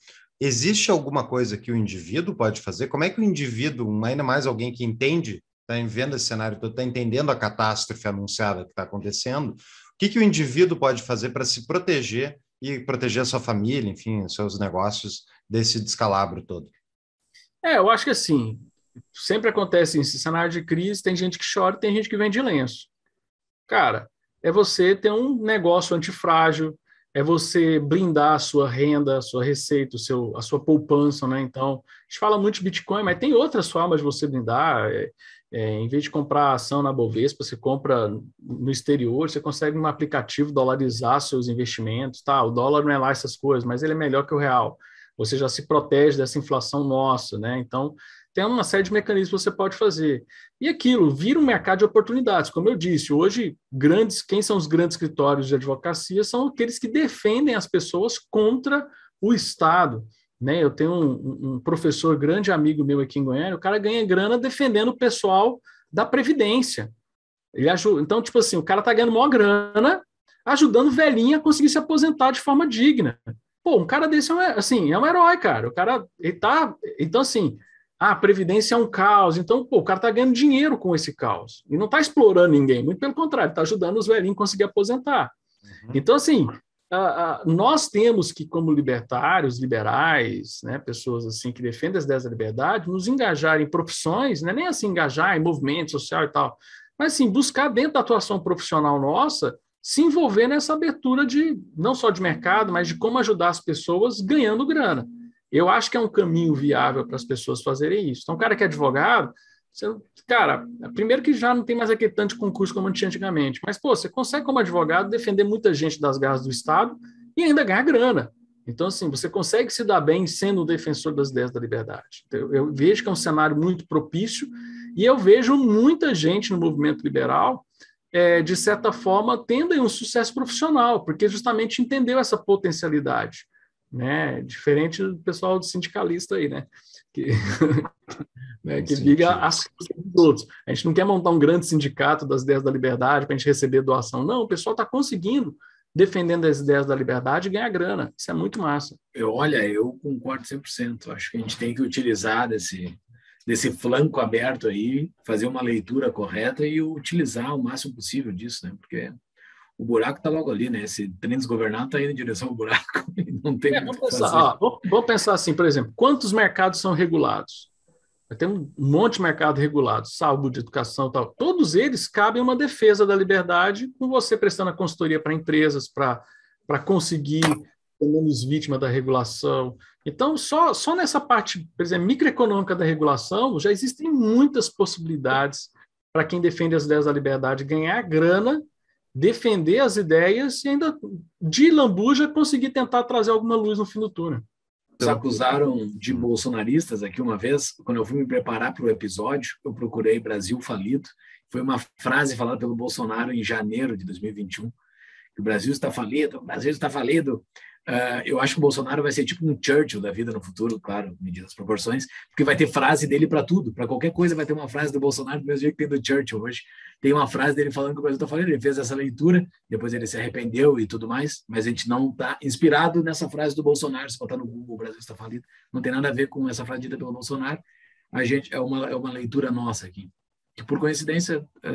Existe alguma coisa que o indivíduo pode fazer? Como é que o indivíduo, ainda mais alguém que entende, está vendo esse cenário todo, está entendendo a catástrofe anunciada que está acontecendo, o que, que o indivíduo pode fazer para se proteger e proteger a sua família, enfim, seus negócios desse descalabro todo? É, eu acho que assim, sempre acontece em cenário de crise, tem gente que chora, tem gente que vende lenço. Cara, é você ter um negócio antifrágil, é você blindar a sua renda, a sua receita, o seu, a sua poupança, né? Então, a gente fala muito de Bitcoin, mas tem outras formas de você blindar. É, é, em vez de comprar ação na Bovespa, você compra no exterior, você consegue um aplicativo dolarizar seus investimentos, tá? O dólar não é lá essas coisas, mas ele é melhor que o real. Você já se protege dessa inflação nossa, né? Então, tem uma série de mecanismos que você pode fazer. E aquilo vira um mercado de oportunidades. Como eu disse, hoje, grandes, quem são os grandes escritórios de advocacia são aqueles que defendem as pessoas contra o Estado. Né? Eu tenho um, um professor grande amigo meu aqui em Goiânia, o cara ganha grana defendendo o pessoal da Previdência. Ele ajuda, então, tipo assim, o cara tá ganhando maior grana ajudando velhinha a conseguir se aposentar de forma digna. Pô, um cara desse é um, assim, é um herói, cara. O cara, ele tá. Então, assim, ah, a Previdência é um caos. Então, pô, o cara está ganhando dinheiro com esse caos. E não está explorando ninguém. Muito pelo contrário, está ajudando os velhinhos a conseguir aposentar. Uhum. Então, assim, nós temos que, como libertários, liberais, né, pessoas assim que defendem as ideias da liberdade, nos engajar em profissões, né, nem assim engajar em movimento social e tal, mas sim buscar dentro da atuação profissional nossa se envolver nessa abertura de não só de mercado, mas de como ajudar as pessoas ganhando grana. Eu acho que é um caminho viável para as pessoas fazerem isso. Então, o cara que é advogado, você, cara, primeiro que já não tem mais aquele tanto de concurso como tinha antigamente, mas, pô, você consegue, como advogado, defender muita gente das garras do Estado e ainda ganhar grana. Então, assim, você consegue se dar bem sendo um defensor das ideias da liberdade. Então, eu, eu vejo que é um cenário muito propício e eu vejo muita gente no movimento liberal, é, de certa forma, tendo um sucesso profissional, porque justamente entendeu essa potencialidade né? Diferente do pessoal do sindicalista aí, né? Que, né? que liga as coisas dos outros. A gente não quer montar um grande sindicato das ideias da liberdade para a gente receber doação. Não, o pessoal está conseguindo defendendo as ideias da liberdade ganhar grana. Isso é muito massa. Eu, olha, eu concordo 100%. Acho que a gente tem que utilizar desse, desse flanco aberto aí, fazer uma leitura correta e utilizar o máximo possível disso, né? Porque o buraco está logo ali, né? Esse trem desgovernado está indo em direção ao buraco e não tem é, vamos, pensar, ó, vamos, vamos, pensar assim, por exemplo, quantos mercados são regulados? Tem um monte de mercado regulado, saúde, educação tal. Todos eles cabem uma defesa da liberdade com você prestando a consultoria para empresas, para conseguir ser menos vítima da regulação. Então, só, só nessa parte, por exemplo, microeconômica da regulação, já existem muitas possibilidades para quem defende as ideias da liberdade ganhar grana defender as ideias e ainda de lambuja conseguir tentar trazer alguma luz no fim do túnel. Vocês acusaram de bolsonaristas aqui uma vez, quando eu fui me preparar para o episódio, eu procurei Brasil falido. Foi uma frase falada pelo Bolsonaro em janeiro de 2021, que o Brasil está falido, o Brasil está falido. Ah, eu acho que o Bolsonaro vai ser tipo um Churchill da vida no futuro, claro, medidas as proporções, porque vai ter frase dele para tudo, para qualquer coisa vai ter uma frase do Bolsonaro, do mesmo jeito que tem do Churchill hoje. Tem uma frase dele falando que o Brasil está falando, ele fez essa leitura, depois ele se arrependeu e tudo mais, mas a gente não está inspirado nessa frase do Bolsonaro. Se botar no Google, o Brasil está falido, não tem nada a ver com essa frase dita pelo Bolsonaro. A gente é uma, é uma leitura nossa aqui, que por coincidência, é,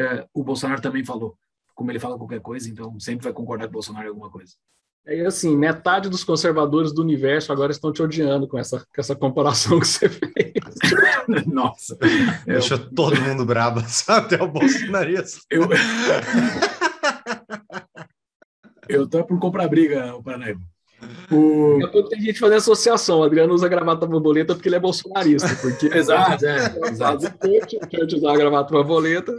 é, o Bolsonaro também falou. Como ele fala qualquer coisa, então sempre vai concordar com o Bolsonaro em é alguma coisa. É assim, metade dos conservadores do universo agora estão te odiando com essa, com essa comparação que você fez. Nossa. Eu... Deixa todo mundo brabo, até o bolsonarista. Eu... Eu tô por comprar briga, o Paranaíba. O... Tem gente fazendo associação. O Adriano usa gravata borboleta porque ele é bolsonarista. Porque... exato, é. Exato. Quer usar a gravata borboleta.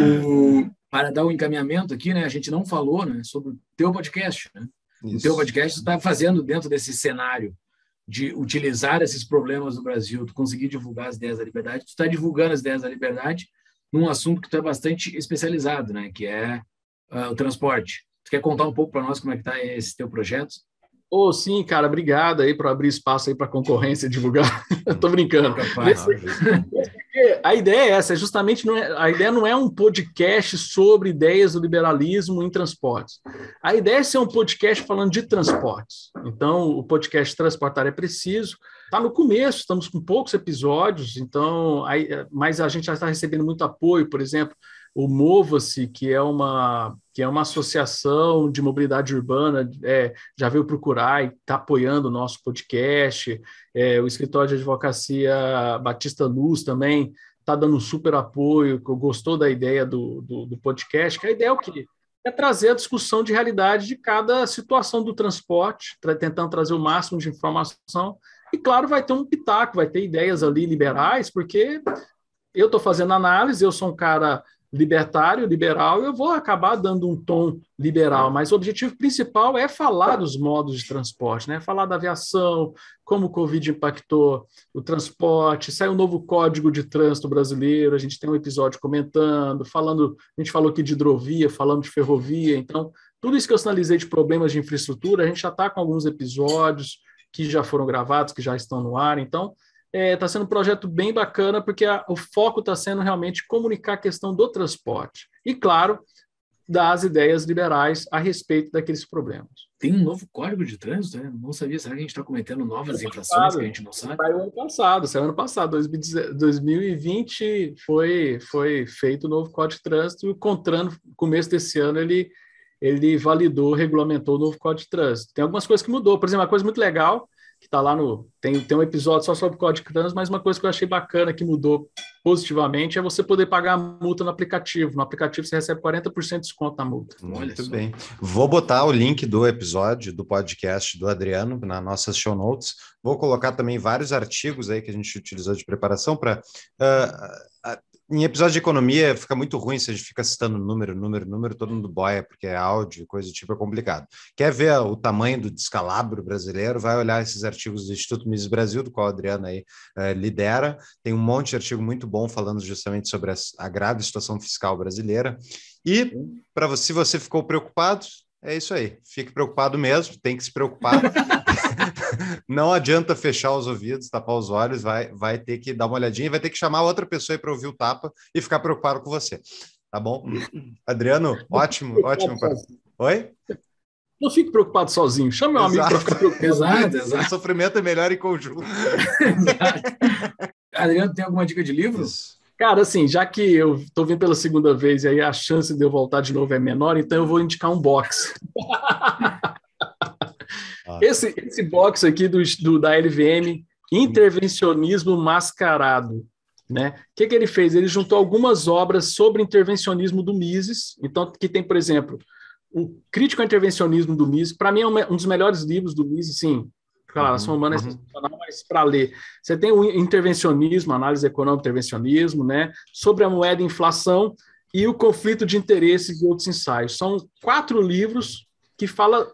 o para dar o um encaminhamento aqui, né? A gente não falou, né, sobre o teu podcast, né? O teu podcast está fazendo dentro desse cenário de utilizar esses problemas do Brasil, tu conseguir divulgar as ideias da liberdade, tu está divulgando as ideias da liberdade num assunto que tu é bastante especializado, né? Que é uh, o transporte. Tu quer contar um pouco para nós como é que está esse teu projeto? oh, sim, cara, obrigado aí por abrir espaço aí para concorrência divulgar. Estou tô brincando. Capaz, nesse a ideia é essa, é justamente não é, a ideia não é um podcast sobre ideias do liberalismo em transportes. A ideia é ser um podcast falando de transportes. Então, o podcast Transportar é Preciso está no começo, estamos com poucos episódios, então, aí, mas a gente já está recebendo muito apoio, por exemplo, o Mova-se, que é uma que é uma associação de mobilidade urbana, é, já veio procurar e está apoiando o nosso podcast. É, o escritório de advocacia Batista Luz também está dando um super apoio, gostou da ideia do, do, do podcast, que a ideia é o quê? É trazer a discussão de realidade de cada situação do transporte, tentando trazer o máximo de informação. E, claro, vai ter um pitaco, vai ter ideias ali liberais, porque eu estou fazendo análise, eu sou um cara libertário, liberal, eu vou acabar dando um tom liberal, mas o objetivo principal é falar dos modos de transporte, né? Falar da aviação, como o Covid impactou o transporte, saiu um novo código de trânsito brasileiro, a gente tem um episódio comentando, falando, a gente falou aqui de hidrovia, falamos de ferrovia, então tudo isso que eu sinalizei de problemas de infraestrutura, a gente já está com alguns episódios que já foram gravados, que já estão no ar, então está é, tá sendo um projeto bem bacana, porque a, o foco está sendo realmente comunicar a questão do transporte. E, claro, das ideias liberais a respeito daqueles problemas. Tem um novo código de trânsito, né? Não sabia. Será que a gente está cometendo novas é infrações passado, que a gente não sabe? Saiu ano passado, saiu ano passado, 2020 foi, foi feito o novo código de trânsito e o Contran, no começo desse ano, ele, ele validou, regulamentou o novo código de trânsito. Tem algumas coisas que mudou. Por exemplo, uma coisa muito legal que está lá no. Tem, tem um episódio só sobre o código de mas uma coisa que eu achei bacana que mudou positivamente é você poder pagar a multa no aplicativo. No aplicativo você recebe 40% de desconto na multa. Muito bem. Vou botar o link do episódio do podcast do Adriano na nossas show notes. Vou colocar também vários artigos aí que a gente utilizou de preparação para. Uh, ah, em episódio de economia fica muito ruim se a gente fica citando número, número, número, todo mundo boia, porque é áudio, coisa do tipo, é complicado. Quer ver o tamanho do descalabro brasileiro? Vai olhar esses artigos do Instituto Mises Brasil, do qual a Adriana aí eh, lidera. Tem um monte de artigo muito bom falando justamente sobre a, a grave situação fiscal brasileira. E, para você, se você ficou preocupado, é isso aí. Fique preocupado mesmo, tem que se preocupar. não adianta fechar os ouvidos, tapar os olhos, vai, vai ter que dar uma olhadinha, vai ter que chamar outra pessoa para ouvir o tapa e ficar preocupado com você. Tá bom? Adriano, ótimo, ótimo. Pra... Oi? Não fique preocupado sozinho, chame meu amigo para ficar preocupado. Exato, exato. O sofrimento é melhor em conjunto. Adriano, tem alguma dica de livros? Cara, assim, já que eu estou vindo pela segunda vez e aí a chance de eu voltar de novo é menor, então eu vou indicar um box. Ah, tá. esse, esse box aqui do, do, da LVM, intervencionismo mascarado. Né? O que, que ele fez? Ele juntou algumas obras sobre intervencionismo do Mises. Então, que tem, por exemplo, o Crítico ao Intervencionismo do Mises. Para mim, é um, dos melhores livros do Mises, sim. Claro, uhum, a ação humana é uhum. sensacional, mas para ler. Você tem o intervencionismo, análise econômica intervencionismo, né? Sobre a moeda e inflação e o conflito de interesses e outros ensaios. São quatro livros que fala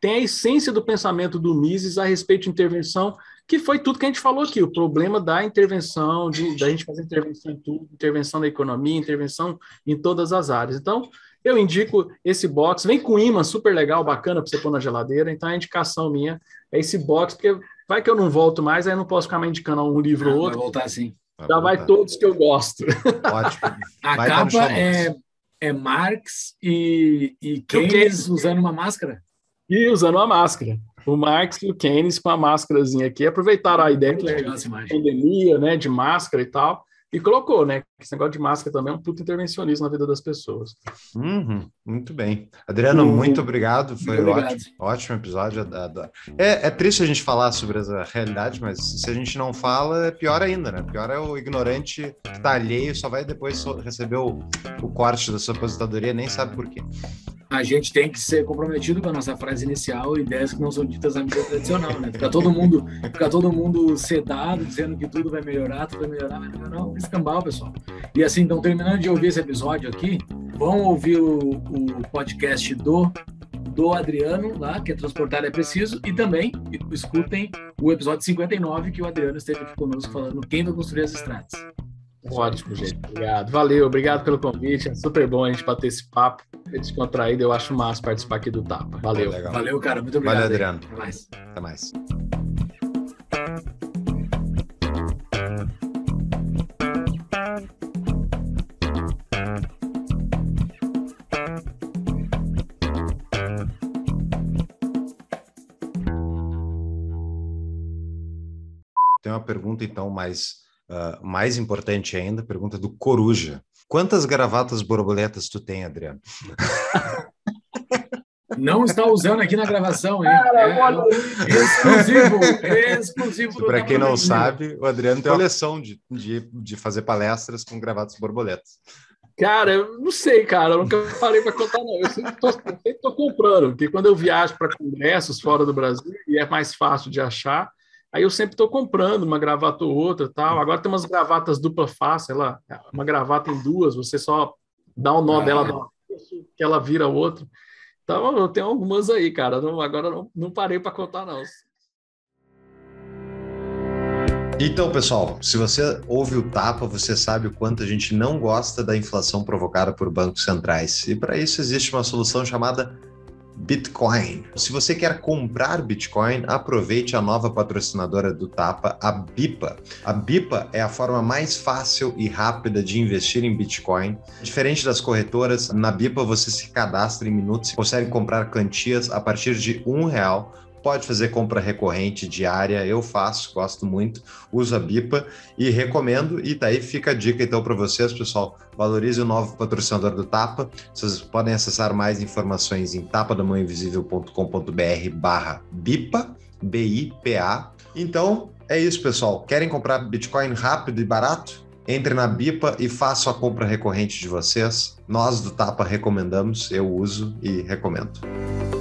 tem a essência do pensamento do Mises a respeito de intervenção, que foi tudo que a gente falou aqui, o problema da intervenção, de, da gente fazer intervenção em tudo, intervenção na economia, intervenção em todas as áreas. Então, eu indico esse box, vem com imã super legal, bacana para você pôr na geladeira, então a é indicação minha é esse box, porque vai que eu não volto mais, aí não posso ficar me indicando um livro ou ah, outro. Vai voltar sim. já vai todos que eu gosto. Ótimo. a capa é, é Marx e, e Keynes usando uma máscara? e usando uma máscara. O Marx e o Keynes com a máscarazinha aqui aproveitaram a ideia de pandemia, né, de máscara e tal, e colocou, né? Esse negócio de máscara também é um puto intervencionismo na vida das pessoas. Uhum, muito bem. Adriano, uhum. muito obrigado. Foi muito obrigado. Ótimo, ótimo, episódio. É, é, triste a gente falar sobre essa realidade, mas se a gente não fala, é pior ainda, né? Pior é o ignorante que tá alheio, só vai depois receber o, o corte da sua aposentadoria, nem sabe por quê a gente tem que ser comprometido com a nossa frase inicial e ideias que não são ditas na mídia tradicional, né? Fica todo mundo, fica todo mundo sedado, dizendo que tudo vai melhorar, tudo vai melhorar, vai melhorar. Escambau, pessoal. E assim, então, terminando de ouvir esse episódio aqui, vão ouvir o, o podcast do do Adriano lá, que é Transportar é Preciso, e também escutem o episódio 59, que o Adriano esteve aqui conosco falando quem vai construir as estradas. Ótimo, gente. Obrigado. Valeu, obrigado pelo convite. É super bom a gente bater esse papo é descontraído. Eu acho massa participar aqui do Tapa. Valeu. Legal. Valeu, cara. Muito obrigado. Valeu, Adriano. Aí. Até mais. Até mais. pergunta, então, mais, uh, mais importante ainda, pergunta do Coruja. Quantas gravatas borboletas tu tem, Adriano? Não está usando aqui na gravação, hein? Cara, é, olha... Exclusivo, exclusivo. Para quem não sabe, o Adriano tem uma coleção de, de, de fazer palestras com gravatas borboletas. Cara, eu não sei, cara. Eu nunca parei para contar, não. Eu sempre estou comprando, porque quando eu viajo para congressos fora do Brasil, e é mais fácil de achar, Aí eu sempre estou comprando uma gravata ou outra tal. Agora tem umas gravatas dupla face, ela, uma gravata em duas, você só dá um nó ah, dela, que ela vira outra. Então eu tenho algumas aí, cara. Não, agora não, não parei para contar, não. Então, pessoal, se você ouve o tapa, você sabe o quanto a gente não gosta da inflação provocada por bancos centrais. E para isso existe uma solução chamada Bitcoin. Se você quer comprar Bitcoin, aproveite a nova patrocinadora do Tapa, a BIPA. A BIPA é a forma mais fácil e rápida de investir em Bitcoin. Diferente das corretoras, na BIPA você se cadastra em minutos e consegue comprar quantias a partir de um real pode fazer compra recorrente diária, eu faço, gosto muito, uso a Bipa e recomendo. E daí fica a dica então para vocês, pessoal, valorize o novo patrocinador do Tapa. Vocês podem acessar mais informações em tapadamãoinvisível.com.br/barra Bipa, B-I-P-A. Então é isso, pessoal. Querem comprar Bitcoin rápido e barato? Entre na Bipa e faça a compra recorrente de vocês. Nós do Tapa recomendamos, eu uso e recomendo.